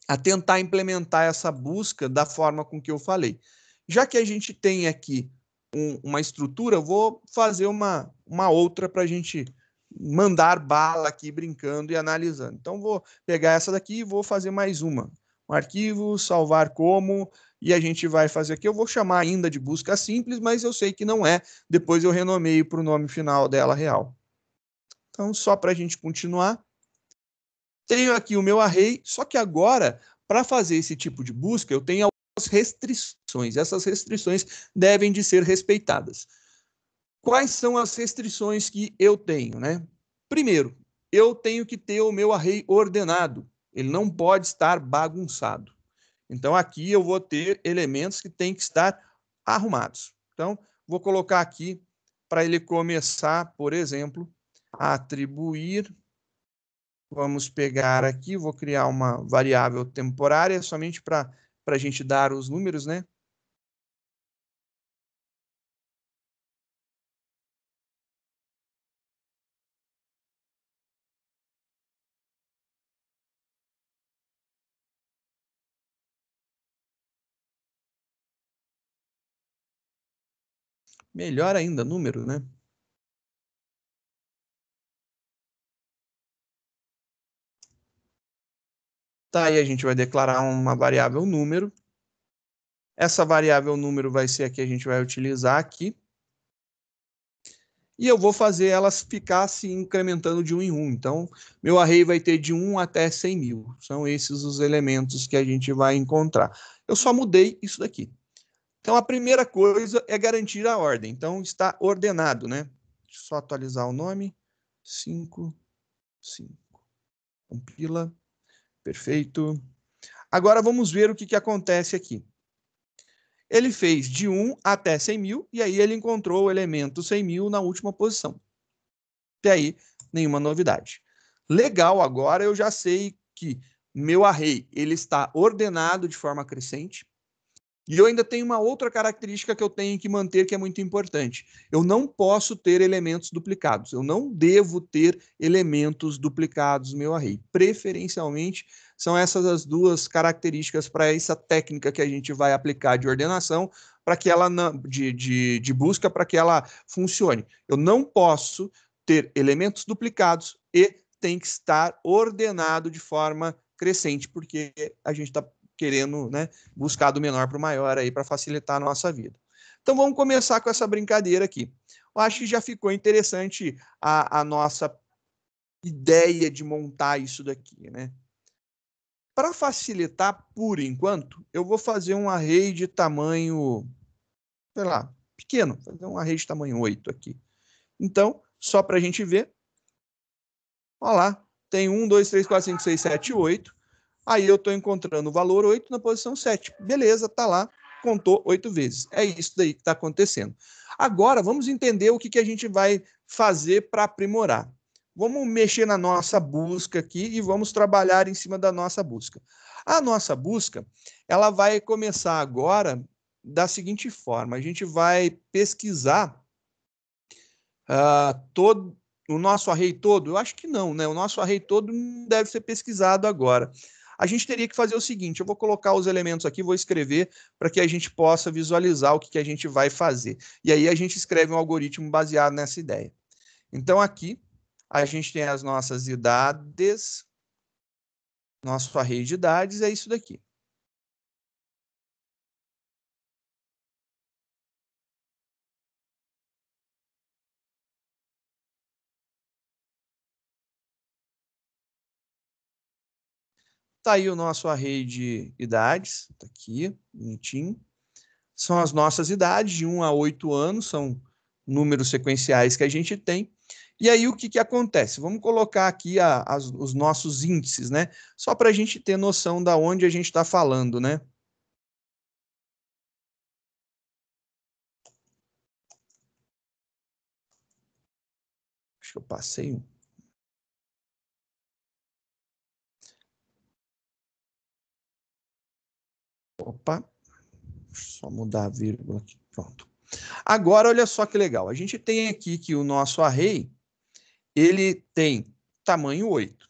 a tentar implementar essa busca da forma com que eu falei. Já que a gente tem aqui um, uma estrutura, vou fazer uma, uma outra para a gente mandar bala aqui brincando e analisando. Então, vou pegar essa daqui e vou fazer mais uma. Um arquivo, salvar como, e a gente vai fazer aqui. Eu vou chamar ainda de busca simples, mas eu sei que não é. Depois eu renomeio para o nome final dela real. Então, só para a gente continuar. Tenho aqui o meu array, só que agora, para fazer esse tipo de busca, eu tenho restrições. Essas restrições devem de ser respeitadas. Quais são as restrições que eu tenho, né? Primeiro, eu tenho que ter o meu array ordenado. Ele não pode estar bagunçado. Então aqui eu vou ter elementos que têm que estar arrumados. Então vou colocar aqui para ele começar, por exemplo, a atribuir vamos pegar aqui, vou criar uma variável temporária somente para para a gente dar os números, né? Melhor ainda, número, né? Tá aí a gente vai declarar uma variável número. Essa variável número vai ser a que a gente vai utilizar aqui. E eu vou fazer elas ficar se incrementando de um em um Então, meu array vai ter de 1 até 100 mil. São esses os elementos que a gente vai encontrar. Eu só mudei isso daqui. Então, a primeira coisa é garantir a ordem. Então, está ordenado, né? Deixa eu só atualizar o nome. 5, 5. Compila. Perfeito. Agora vamos ver o que, que acontece aqui. Ele fez de 1 até 100 mil, e aí ele encontrou o elemento 100 mil na última posição. Até aí, nenhuma novidade. Legal, agora eu já sei que meu array ele está ordenado de forma crescente. E eu ainda tenho uma outra característica que eu tenho que manter que é muito importante. Eu não posso ter elementos duplicados. Eu não devo ter elementos duplicados no meu array. Preferencialmente são essas as duas características para essa técnica que a gente vai aplicar de ordenação para que ela de, de, de busca para que ela funcione. Eu não posso ter elementos duplicados e tem que estar ordenado de forma crescente, porque a gente está querendo né, buscar do menor para o maior aí para facilitar a nossa vida. Então vamos começar com essa brincadeira aqui. Eu acho que já ficou interessante a, a nossa ideia de montar isso daqui, né? Para facilitar, por enquanto, eu vou fazer um array de tamanho, sei lá, pequeno, fazer um array de tamanho 8 aqui. Então, só para a gente ver, olha lá, tem 1, 2, 3, 4, 5, 6, 7, 8. Aí eu estou encontrando o valor 8 na posição 7. Beleza, Está lá, contou 8 vezes. É isso daí que está acontecendo. Agora vamos entender o que, que a gente vai fazer para aprimorar. Vamos mexer na nossa busca aqui e vamos trabalhar em cima da nossa busca. A nossa busca, ela vai começar agora da seguinte forma: a gente vai pesquisar uh, todo o nosso array todo. Eu acho que não, né? O nosso array todo deve ser pesquisado agora a gente teria que fazer o seguinte: eu vou colocar os elementos aqui, vou escrever para que a gente possa visualizar o que, que a gente vai fazer. E aí a gente escreve um algoritmo baseado nessa ideia. Então aqui a gente tem as nossas idades, nosso array de idades é isso daqui. Tá aí o nosso array de idades, tá aqui, bonitinho. São as nossas idades, de 1 a 8 anos, são números sequenciais que a gente tem. E aí o que, que acontece? Vamos colocar aqui a, as, os nossos índices, né? Só para a gente ter noção da onde a gente está falando, né? Acho que eu passei um. Opa, só mudar a vírgula aqui, pronto. Agora, olha só que legal. A gente tem aqui que o nosso array, ele tem tamanho 8.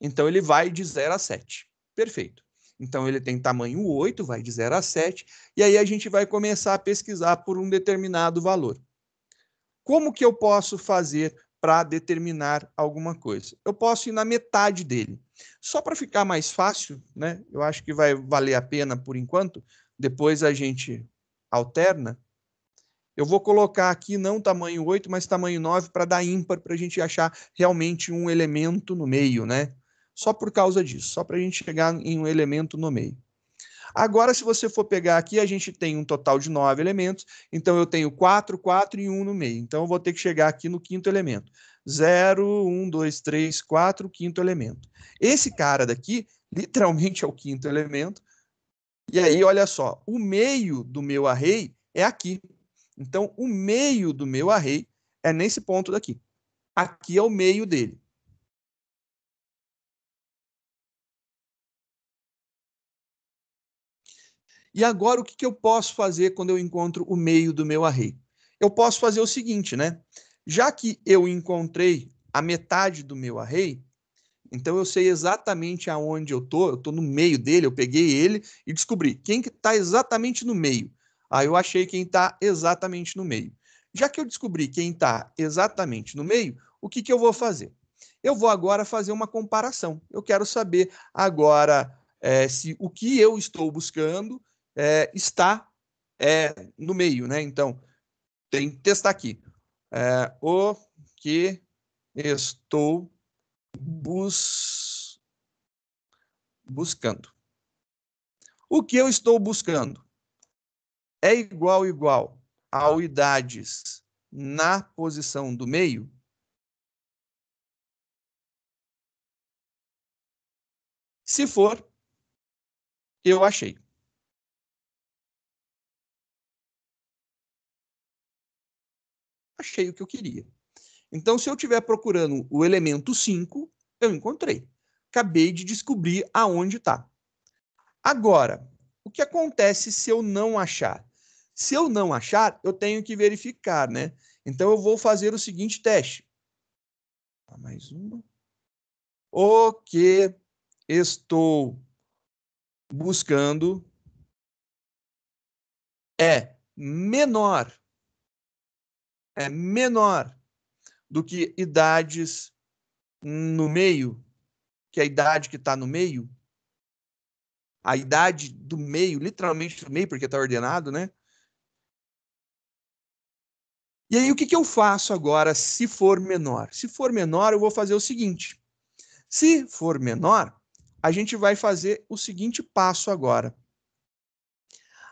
Então, ele vai de 0 a 7. Perfeito. Então, ele tem tamanho 8, vai de 0 a 7. E aí, a gente vai começar a pesquisar por um determinado valor. Como que eu posso fazer para determinar alguma coisa. Eu posso ir na metade dele. Só para ficar mais fácil, né? Eu acho que vai valer a pena por enquanto. Depois a gente alterna. Eu vou colocar aqui não tamanho 8, mas tamanho 9 para dar ímpar, para a gente achar realmente um elemento no meio, né? Só por causa disso, só para a gente chegar em um elemento no meio. Agora, se você for pegar aqui, a gente tem um total de nove elementos, então eu tenho quatro, quatro e um no meio. Então, eu vou ter que chegar aqui no quinto elemento. 0, 1, 2, 3, 4, quinto elemento. Esse cara daqui, literalmente, é o quinto elemento. E aí, olha só, o meio do meu array é aqui. Então, o meio do meu array é nesse ponto daqui. Aqui é o meio dele. E agora o que, que eu posso fazer quando eu encontro o meio do meu array? Eu posso fazer o seguinte, né? Já que eu encontrei a metade do meu array, então eu sei exatamente aonde eu tô, eu tô no meio dele, eu peguei ele e descobri quem que tá exatamente no meio. Aí ah, eu achei quem está exatamente no meio. Já que eu descobri quem está exatamente no meio, o que, que eu vou fazer? Eu vou agora fazer uma comparação. Eu quero saber agora é, se o que eu estou buscando é, está é, no meio, né? Então, tem que testar aqui. É, o que estou bus... buscando. O que eu estou buscando é igual igual a idades na posição do meio? Se for, eu achei. achei o que eu queria. Então, se eu estiver procurando o elemento 5, eu encontrei. Acabei de descobrir aonde está. Agora, o que acontece se eu não achar? Se eu não achar, eu tenho que verificar, né? Então, eu vou fazer o seguinte teste. Tá, mais uma. O que estou buscando é menor é menor do que idades no meio, que a idade que está no meio, a idade do meio, literalmente do meio, porque está ordenado, né? E aí, o que, que eu faço agora se for menor? Se for menor, eu vou fazer o seguinte. Se for menor, a gente vai fazer o seguinte passo agora.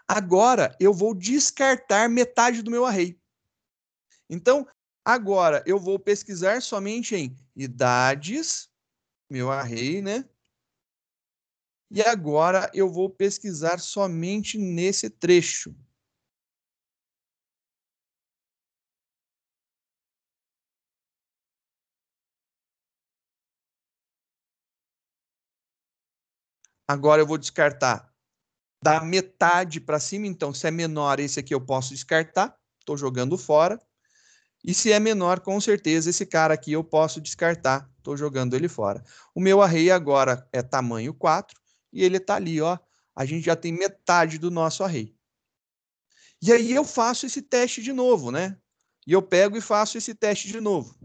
Agora, eu vou descartar metade do meu array. Então, agora eu vou pesquisar somente em idades, meu array, né? E agora eu vou pesquisar somente nesse trecho. Agora eu vou descartar da metade para cima, então se é menor esse aqui eu posso descartar, estou jogando fora. E se é menor, com certeza esse cara aqui eu posso descartar, estou jogando ele fora. O meu array agora é tamanho 4 e ele está ali, ó. A gente já tem metade do nosso array. E aí eu faço esse teste de novo, né? E eu pego e faço esse teste de novo.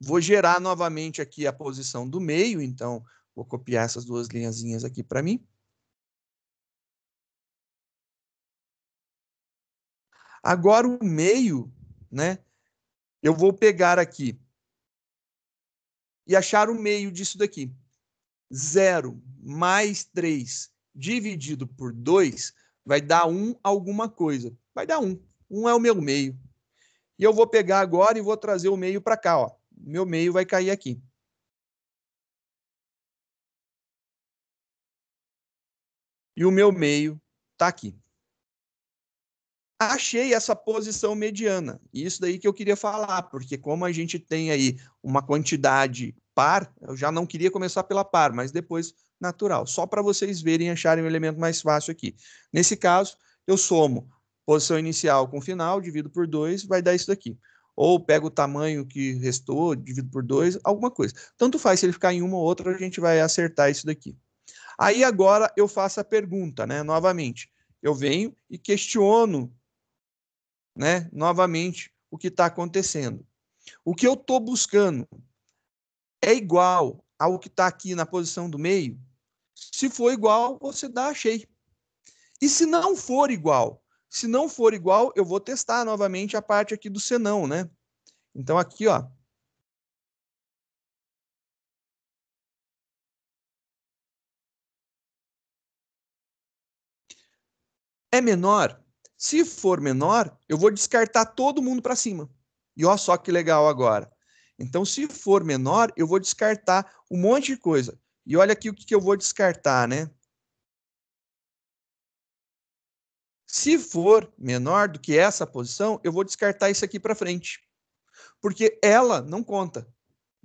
Vou gerar novamente aqui a posição do meio, então vou copiar essas duas linhas aqui para mim. Agora o meio, né? Eu vou pegar aqui e achar o meio disso daqui. 0 mais 3 dividido por 2 vai dar 1 um alguma coisa. Vai dar 1. Um. 1 um é o meu meio. E eu vou pegar agora e vou trazer o meio para cá. Ó. Meu meio vai cair aqui. E o meu meio está aqui achei essa posição mediana. E isso daí que eu queria falar, porque como a gente tem aí uma quantidade par, eu já não queria começar pela par, mas depois natural, só para vocês verem e acharem o um elemento mais fácil aqui. Nesse caso, eu somo posição inicial com final, divido por 2, vai dar isso daqui. Ou pego o tamanho que restou, divido por 2, alguma coisa. Tanto faz, se ele ficar em uma ou outra, a gente vai acertar isso daqui. Aí agora eu faço a pergunta, né, novamente. Eu venho e questiono né, novamente o que está acontecendo. O que eu estou buscando é igual ao que está aqui na posição do meio? Se for igual, você dá achei. E se não for igual? Se não for igual, eu vou testar novamente a parte aqui do senão, né? Então aqui, ó, é menor, se for menor, eu vou descartar todo mundo para cima. E olha só que legal agora. Então, se for menor, eu vou descartar um monte de coisa. E olha aqui o que, eu vou descartar, né? Se for menor do que essa posição, eu vou descartar isso aqui para frente. Porque ela não conta.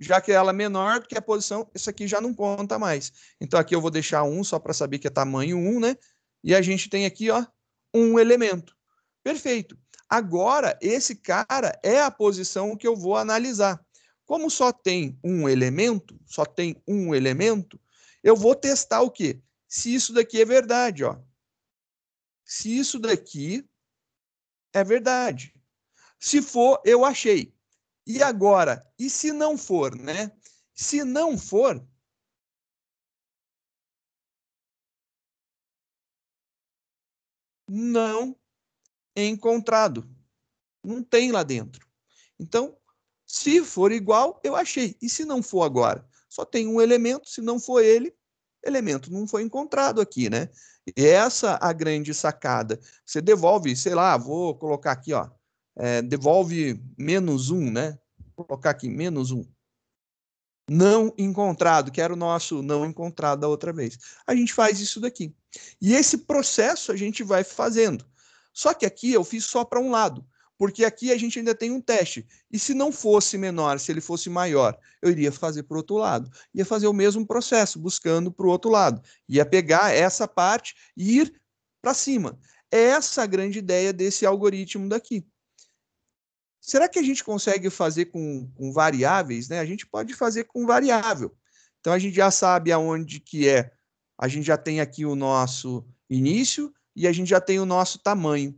Já que ela é menor do que a posição, isso aqui já não conta mais. Então aqui eu vou deixar um só para saber que é tamanho 1, né? E a gente tem aqui, ó, um elemento. Perfeito. Agora, esse cara é a posição que eu vou analisar. Como só tem um elemento, só tem um elemento, eu vou testar o quê? Se isso daqui é verdade, ó. Se isso daqui é verdade. Se for, eu achei. E agora, e se não for, né? Se não for, não encontrado. Não tem lá dentro. Então, se for igual, eu achei. E se não for agora? Só tem um elemento, se não for ele, elemento não foi encontrado aqui, né? E essa a grande sacada. Você devolve, sei lá, vou colocar aqui, ó. É, devolve menos um, né? Vou colocar aqui menos um. Não encontrado, que era o nosso não encontrado da outra vez. A gente faz isso daqui. E esse processo a gente vai fazendo. Só que aqui eu fiz só para um lado, porque aqui a gente ainda tem um teste. E se não fosse menor, se ele fosse maior, eu iria fazer para o outro lado. Ia fazer o mesmo processo, buscando para o outro lado. Ia pegar essa parte e ir para cima. É essa é a grande ideia desse algoritmo daqui. Será que a gente consegue fazer com, com variáveis? Né? A gente pode fazer com variável. Então a gente já sabe aonde que é a gente já tem aqui o nosso início e a gente já tem o nosso tamanho.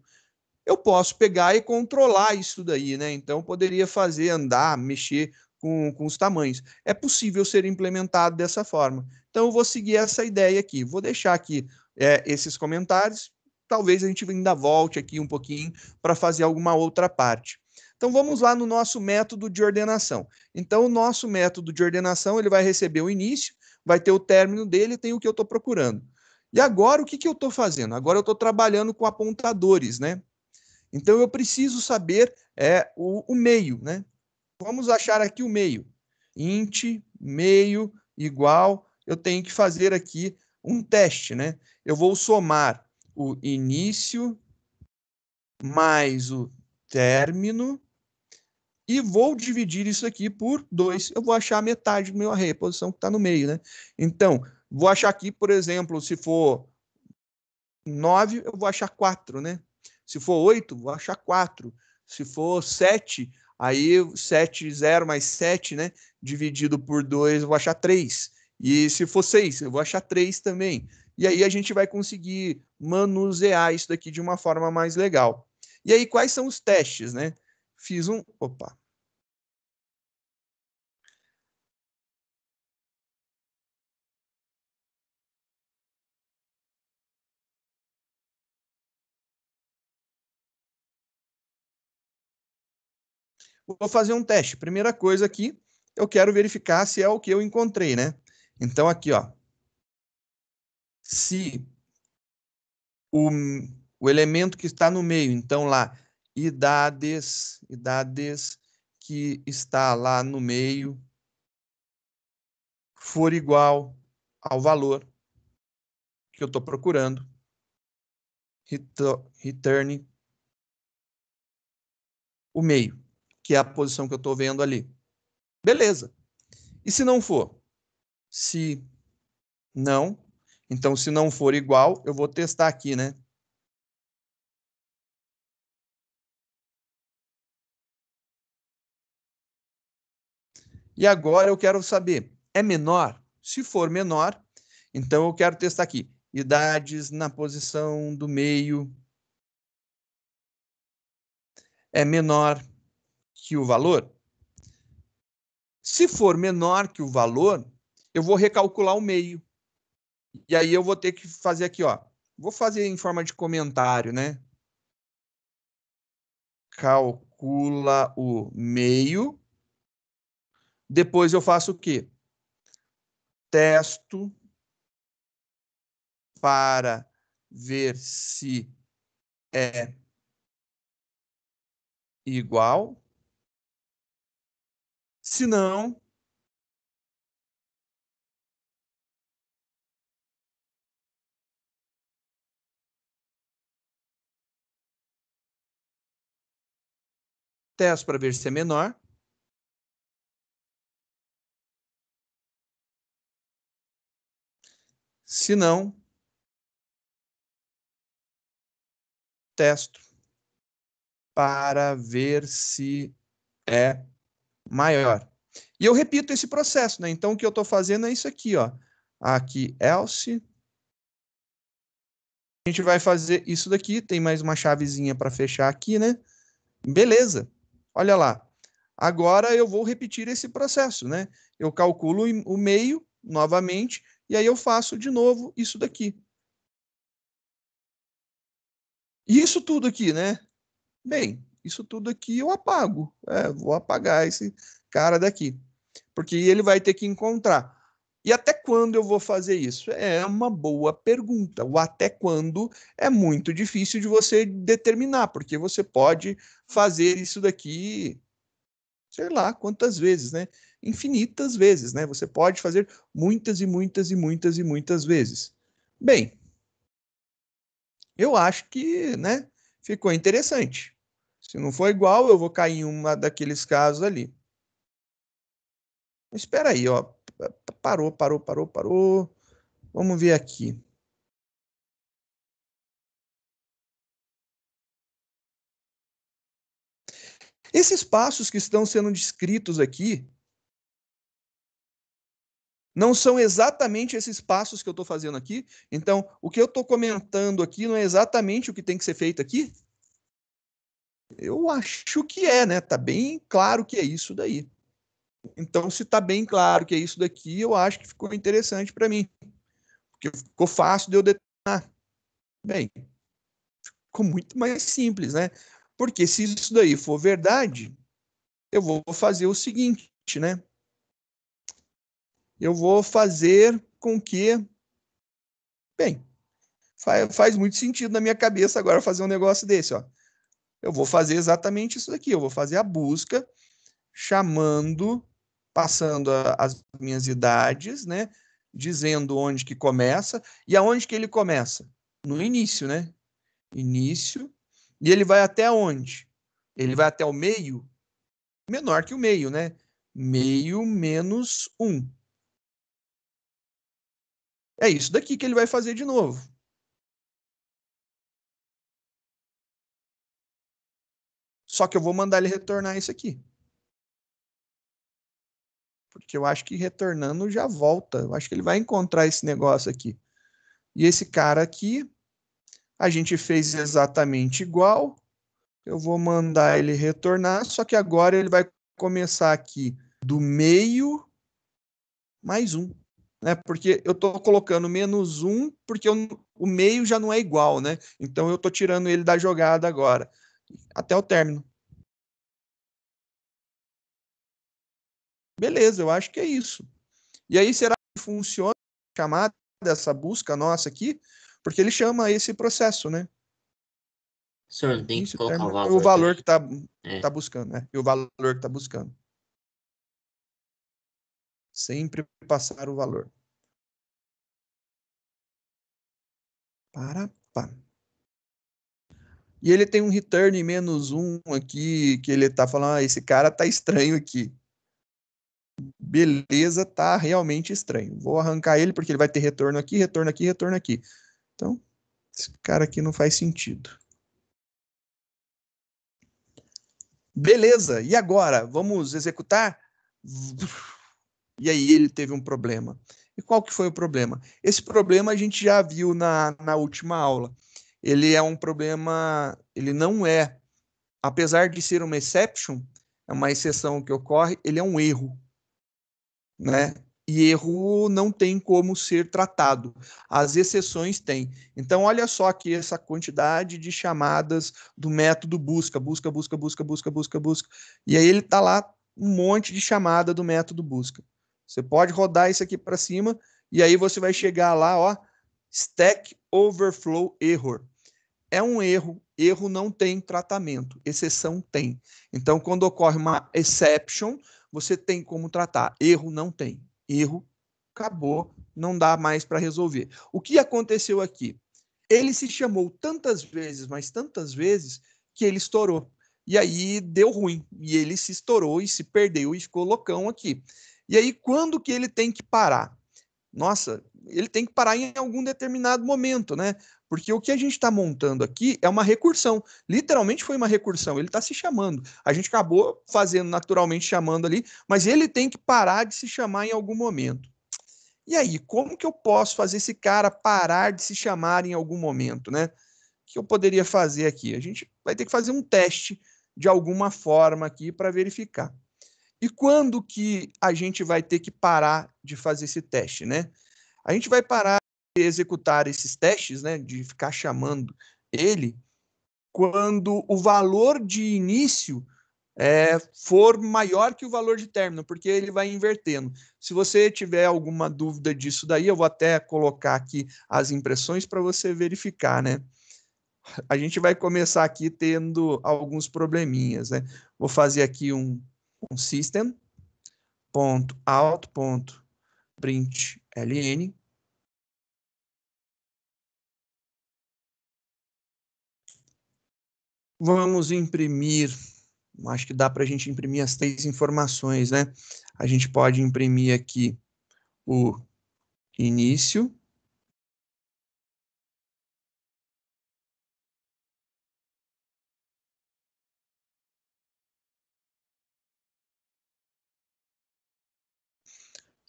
Eu posso pegar e controlar isso daí, né? Então, poderia fazer andar, mexer com, com os tamanhos. É possível ser implementado dessa forma. Então, eu vou seguir essa ideia aqui. Vou deixar aqui é, esses comentários. Talvez a gente ainda volte aqui um pouquinho para fazer alguma outra parte. Então vamos lá no nosso método de ordenação. Então o nosso método de ordenação ele vai receber o início vai ter o término dele, tem o que eu estou procurando. E agora o que, que eu estou fazendo? Agora eu estou trabalhando com apontadores, né? Então eu preciso saber é, o, o meio, né? Vamos achar aqui o meio. Int, meio, igual. Eu tenho que fazer aqui um teste, né? Eu vou somar o início mais o término e vou dividir isso aqui por 2. Eu vou achar metade do meu array, a posição que está no meio, né? Então, vou achar aqui, por exemplo, se for 9, eu vou achar 4, né? Se for 8, vou achar 4. Se for 7, aí 7, 0 mais 7, né? Dividido por 2, eu vou achar 3. E se for 6, eu vou achar 3 também. E aí a gente vai conseguir manusear isso daqui de uma forma mais legal. E aí, quais são os testes, né? Fiz um. Opa! Vou fazer um teste. Primeira coisa aqui, eu quero verificar se é o que eu encontrei, né? Então, aqui, ó. Se o, o elemento que está no meio, então lá, idades, idades que está lá no meio for igual ao valor que eu estou procurando, return o meio, que é a posição que eu estou vendo ali. Beleza. E se não for? Se não, então se não for igual, eu vou testar aqui, né? E agora eu quero saber, é menor? Se for menor, então eu quero testar aqui. Idades na posição do meio é menor que o valor? Se for menor que o valor, eu vou recalcular o meio. E aí eu vou ter que fazer aqui, ó. Vou fazer em forma de comentário, né? Calcula o meio depois eu faço o quê? Testo para ver se é igual. Se não, testo para ver se é menor. Se não, testo para ver se é maior. E eu repito esse processo, né? Então, o que eu estou fazendo é isso aqui, ó. Aqui, else. A gente vai fazer isso daqui, tem mais uma chavezinha para fechar aqui, né? Beleza. Olha lá. Agora eu vou repetir esse processo, né? Eu calculo o meio novamente e aí eu faço de novo isso daqui. E isso tudo aqui, né? Bem, isso tudo aqui eu apago. É, vou apagar esse cara daqui. Porque ele vai ter que encontrar. E até quando eu vou fazer isso? É uma boa pergunta. O até quando é muito difícil de você determinar, porque você pode fazer isso daqui sei lá quantas vezes, né? Infinitas vezes, né? Você pode fazer muitas e muitas e muitas e muitas vezes. Bem, eu acho que, né, ficou interessante. Se não for igual, eu vou cair em uma daqueles casos ali. Espera aí, ó. Parou, parou, parou, parou. Vamos ver aqui. Esses passos que estão sendo descritos aqui não são exatamente esses passos que eu estou fazendo aqui. Então, o que eu estou comentando aqui não é exatamente o que tem que ser feito aqui? Eu acho que é, né? Tá bem claro que é isso daí. Então, se tá bem claro que é isso daqui, eu acho que ficou interessante para mim. Porque ficou fácil de eu determinar. Bem, ficou muito mais simples, né? Porque se isso daí for verdade, eu vou fazer o seguinte, né? Eu vou fazer com que. Bem, faz, muito sentido na minha cabeça agora fazer um negócio desse, ó. Eu vou fazer exatamente isso daqui. Eu vou fazer a busca, chamando, passando a, as minhas idades, né? Dizendo onde que começa e aonde que ele começa. No início, né? Início e ele vai até onde? Ele vai até o meio? Menor que o meio, né? Meio menos 1. É isso daqui que ele vai fazer de novo. Só que eu vou mandar ele retornar isso aqui. Porque eu acho que retornando já volta. Eu acho que ele vai encontrar esse negócio aqui. E esse cara aqui a gente fez exatamente igual. Eu vou mandar ele retornar, só que agora ele vai começar aqui do meio mais um, né? Porque eu estou colocando menos um, porque eu, o meio já não é igual, né? Então eu estou tirando ele da jogada agora, até o término. Beleza, eu acho que é isso. E aí, será que funciona Chamada dessa busca nossa aqui? Porque ele chama esse processo, né? Senhor, tem que colocar é o valor. O valor que está é. tá buscando, né? E o valor que está buscando. Sempre passar o valor. Para, pá. E ele tem um return menos um aqui, que ele tá falando, ah, esse cara tá estranho aqui. Beleza, tá realmente estranho. Vou arrancar ele porque ele vai ter retorno aqui, retorno aqui, retorno aqui. Então, esse cara aqui não faz sentido. Beleza, e agora? Vamos executar? E aí ele teve um problema. E qual que foi o problema? Esse problema a gente já viu na, na última aula. Ele é um problema, ele não é, apesar de ser uma exception, é uma exceção que ocorre, ele é um erro, né? e erro não tem como ser tratado. As exceções têm. Então, olha só aqui essa quantidade de chamadas do método busca, busca, busca, busca, busca, busca, busca. E aí ele está lá um monte de chamada do método busca. Você pode rodar isso aqui para cima e aí você vai chegar lá, ó, Stack Overflow Error. É um erro, erro não tem tratamento, exceção tem. Então, quando ocorre uma exception, você tem como tratar, erro não tem erro, acabou, não dá mais para resolver. O que aconteceu aqui? Ele se chamou tantas vezes, mas tantas vezes, que ele estourou. E aí deu ruim. E ele se estourou e se perdeu e ficou loucão aqui. E aí, quando que ele tem que parar? Nossa, ele tem que parar em algum determinado momento, né? Porque o que a gente está montando aqui é uma recursão. Literalmente foi uma recursão. Ele está se chamando. A gente acabou fazendo naturalmente chamando ali, mas ele tem que parar de se chamar em algum momento. E aí, como que eu posso fazer esse cara parar de se chamar em algum momento, né? O que eu poderia fazer aqui? A gente vai ter que fazer um teste de alguma forma aqui para verificar. E quando que a gente vai ter que parar de fazer esse teste, né? A gente vai parar executar esses testes, né, de ficar chamando ele, quando o valor de início é, for maior que o valor de término, porque ele vai invertendo. Se você tiver alguma dúvida disso daí, eu vou até colocar aqui as impressões para você verificar, né? A gente vai começar aqui tendo alguns probleminhas, né? Vou fazer aqui um, um system.out.println Vamos imprimir, acho que dá para a gente imprimir as três informações, né? A gente pode imprimir aqui o início,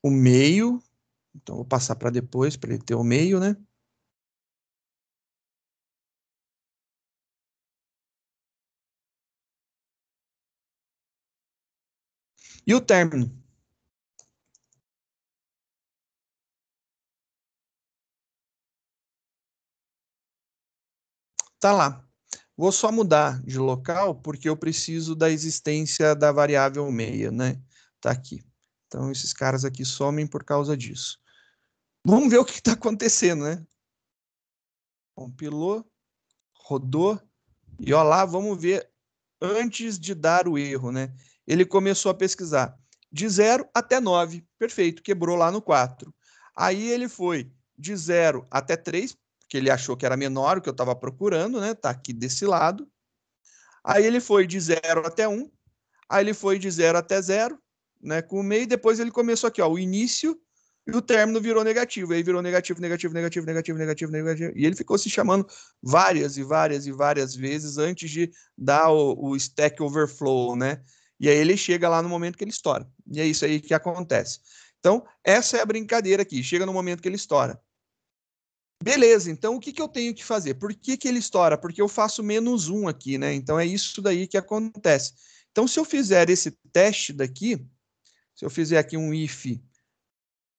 o meio, então vou passar para depois para ele ter o meio, né? E o término? Tá lá. Vou só mudar de local porque eu preciso da existência da variável meia, né? Tá aqui. Então, esses caras aqui somem por causa disso. Vamos ver o que está acontecendo, né? Compilou, rodou, e olha lá, vamos ver antes de dar o erro, né? Ele começou a pesquisar de 0 até 9, perfeito, quebrou lá no 4. Aí ele foi de 0 até 3, porque ele achou que era menor o que eu estava procurando, né? Está aqui desse lado. Aí ele foi de 0 até 1, um. aí ele foi de 0 até 0, né, com o meio, e depois ele começou aqui, ó, o início e o término virou negativo, aí virou negativo, negativo, negativo, negativo, negativo, negativo, e ele ficou se chamando várias e várias e várias vezes antes de dar o, o stack overflow, né? E aí ele chega lá no momento que ele estoura. E é isso aí que acontece. Então, essa é a brincadeira aqui. Chega no momento que ele estoura. Beleza, então o que, que eu tenho que fazer? Por que, que ele estoura? Porque eu faço menos um aqui, né? Então é isso daí que acontece. Então, se eu fizer esse teste daqui, se eu fizer aqui um if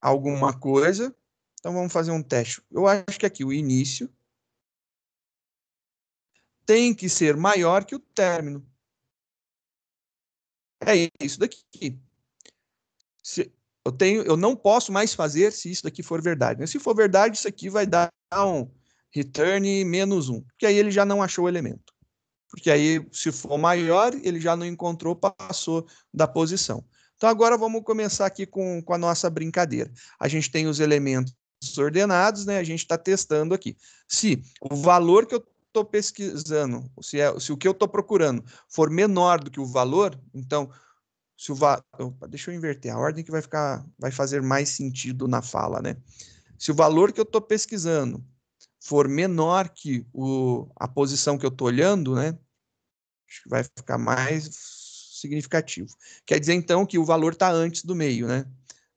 alguma coisa, então vamos fazer um teste. Eu acho que aqui o início tem que ser maior que o término é isso daqui. Se eu tenho, eu não posso mais fazer se isso daqui for verdade. Né? Se for verdade, isso aqui vai dar um return menos um, porque aí ele já não achou o elemento. Porque aí, se for maior, ele já não encontrou, passou da posição. Então, agora vamos começar aqui com, com a nossa brincadeira. A gente tem os elementos ordenados, né? A gente está testando aqui. Se o valor que eu estou pesquisando, se, é, se o que eu estou procurando for menor do que o valor, então, se o va... Opa, deixa eu inverter a ordem que vai ficar, vai fazer mais sentido na fala, né? Se o valor que eu estou pesquisando for menor que o, a posição que eu estou olhando, né? Acho que vai ficar mais significativo. Quer dizer, então, que o valor está antes do meio, né?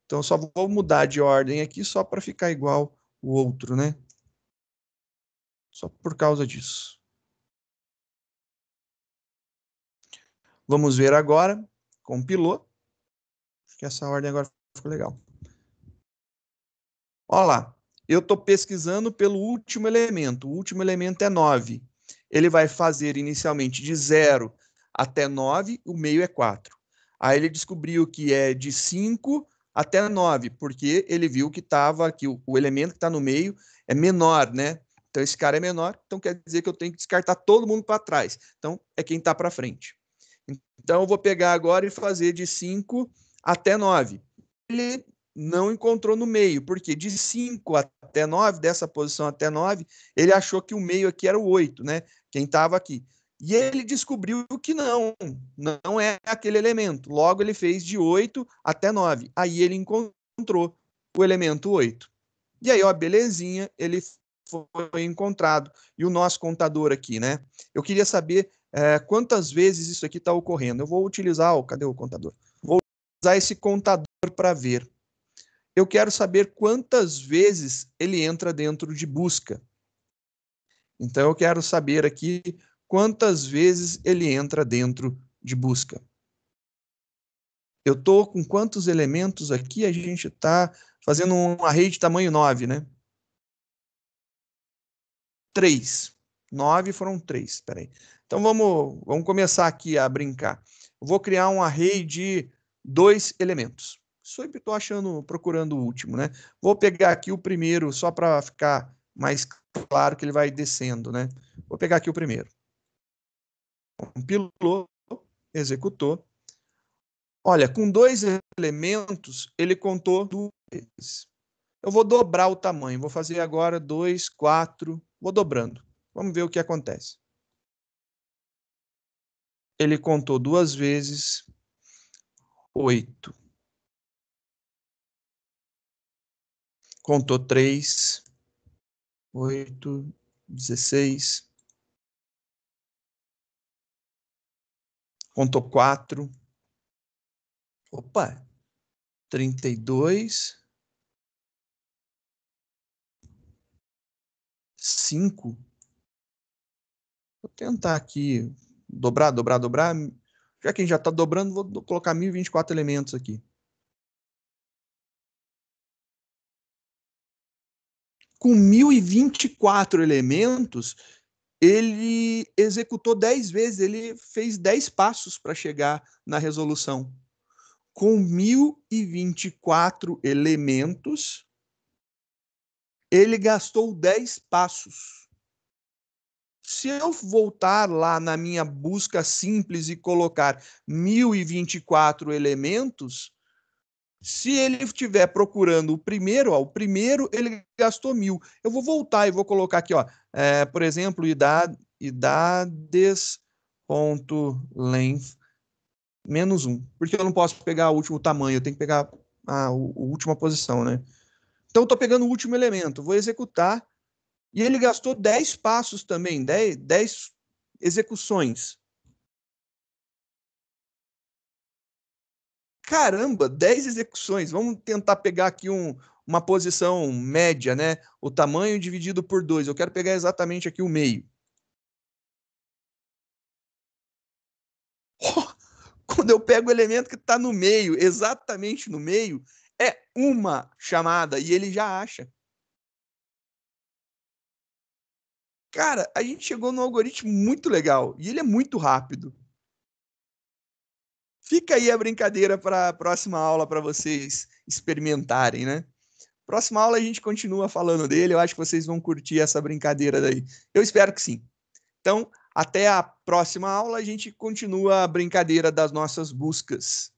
Então, só vou mudar de ordem aqui só para ficar igual o outro, né? Só por causa disso. Vamos ver agora, compilou. Acho que essa ordem agora ficou legal. Olha lá, eu estou pesquisando pelo último elemento. O último elemento é 9. Ele vai fazer inicialmente de 0 até 9, o meio é 4. Aí ele descobriu que é de 5 até 9, porque ele viu que estava aqui, o, o elemento que está no meio é menor, né? Então esse cara é menor, então quer dizer que eu tenho que descartar todo mundo para trás. Então é quem está para frente. Então eu vou pegar agora e fazer de 5 até 9. Ele não encontrou no meio, porque de 5 até 9, dessa posição até 9, ele achou que o meio aqui era o 8, né? Quem estava aqui. E ele descobriu que não, não é aquele elemento. Logo, ele fez de 8 até 9. Aí ele encontrou o elemento 8. E aí, ó, belezinha, ele foi encontrado e o nosso contador aqui, né? Eu queria saber é, quantas vezes isso aqui está ocorrendo. Eu vou utilizar, oh, cadê o contador? Vou usar esse contador para ver. Eu quero saber quantas vezes ele entra dentro de busca. Então, eu quero saber aqui quantas vezes ele entra dentro de busca. Eu estou com quantos elementos aqui? A gente está fazendo um array de tamanho 9, né? três. Nove foram três, peraí. Então vamos, vamos começar aqui a brincar. Eu vou criar um array de dois elementos. Sempre estou achando, procurando o último, né? Vou pegar aqui o primeiro só para ficar mais claro que ele vai descendo, né? Vou pegar aqui o primeiro. Compilou, executou. Olha, com dois elementos, ele contou duas vezes. Eu vou dobrar o tamanho, vou fazer agora 2, 4, Vou dobrando. Vamos ver o que acontece. Ele contou duas vezes. Oito. Contou três. Oito. Dezesseis. Contou quatro. Opa! Trinta e dois. 5. Vou tentar aqui dobrar, dobrar, dobrar. Já que a gente já está dobrando, vou colocar 1024 elementos aqui. Com 1024 elementos, ele executou 10 vezes, ele fez 10 passos para chegar na resolução. Com 1024 elementos, ele gastou 10 passos. Se eu voltar lá na minha busca simples e colocar 1024 elementos, se ele estiver procurando o primeiro, ó, o primeiro ele gastou mil. Eu vou voltar e vou colocar aqui, ó, é, por exemplo, idade, idades length menos um, porque eu não posso pegar o último tamanho, eu tenho que pegar a, a última posição, né? Então, estou pegando o último elemento, vou executar. E ele gastou 10 passos também, 10, execuções. Caramba, 10 execuções. Vamos tentar pegar aqui um, uma posição média, né? O tamanho dividido por 2. Eu quero pegar exatamente aqui o meio. Oh, quando eu pego o elemento que está no meio, exatamente no meio, é uma chamada e ele já acha. Cara, a gente chegou num algoritmo muito legal e ele é muito rápido. Fica aí a brincadeira para a próxima aula para vocês experimentarem, né? Próxima aula a gente continua falando dele. Eu acho que vocês vão curtir essa brincadeira daí. Eu espero que sim. Então, até a próxima aula a gente continua a brincadeira das nossas buscas.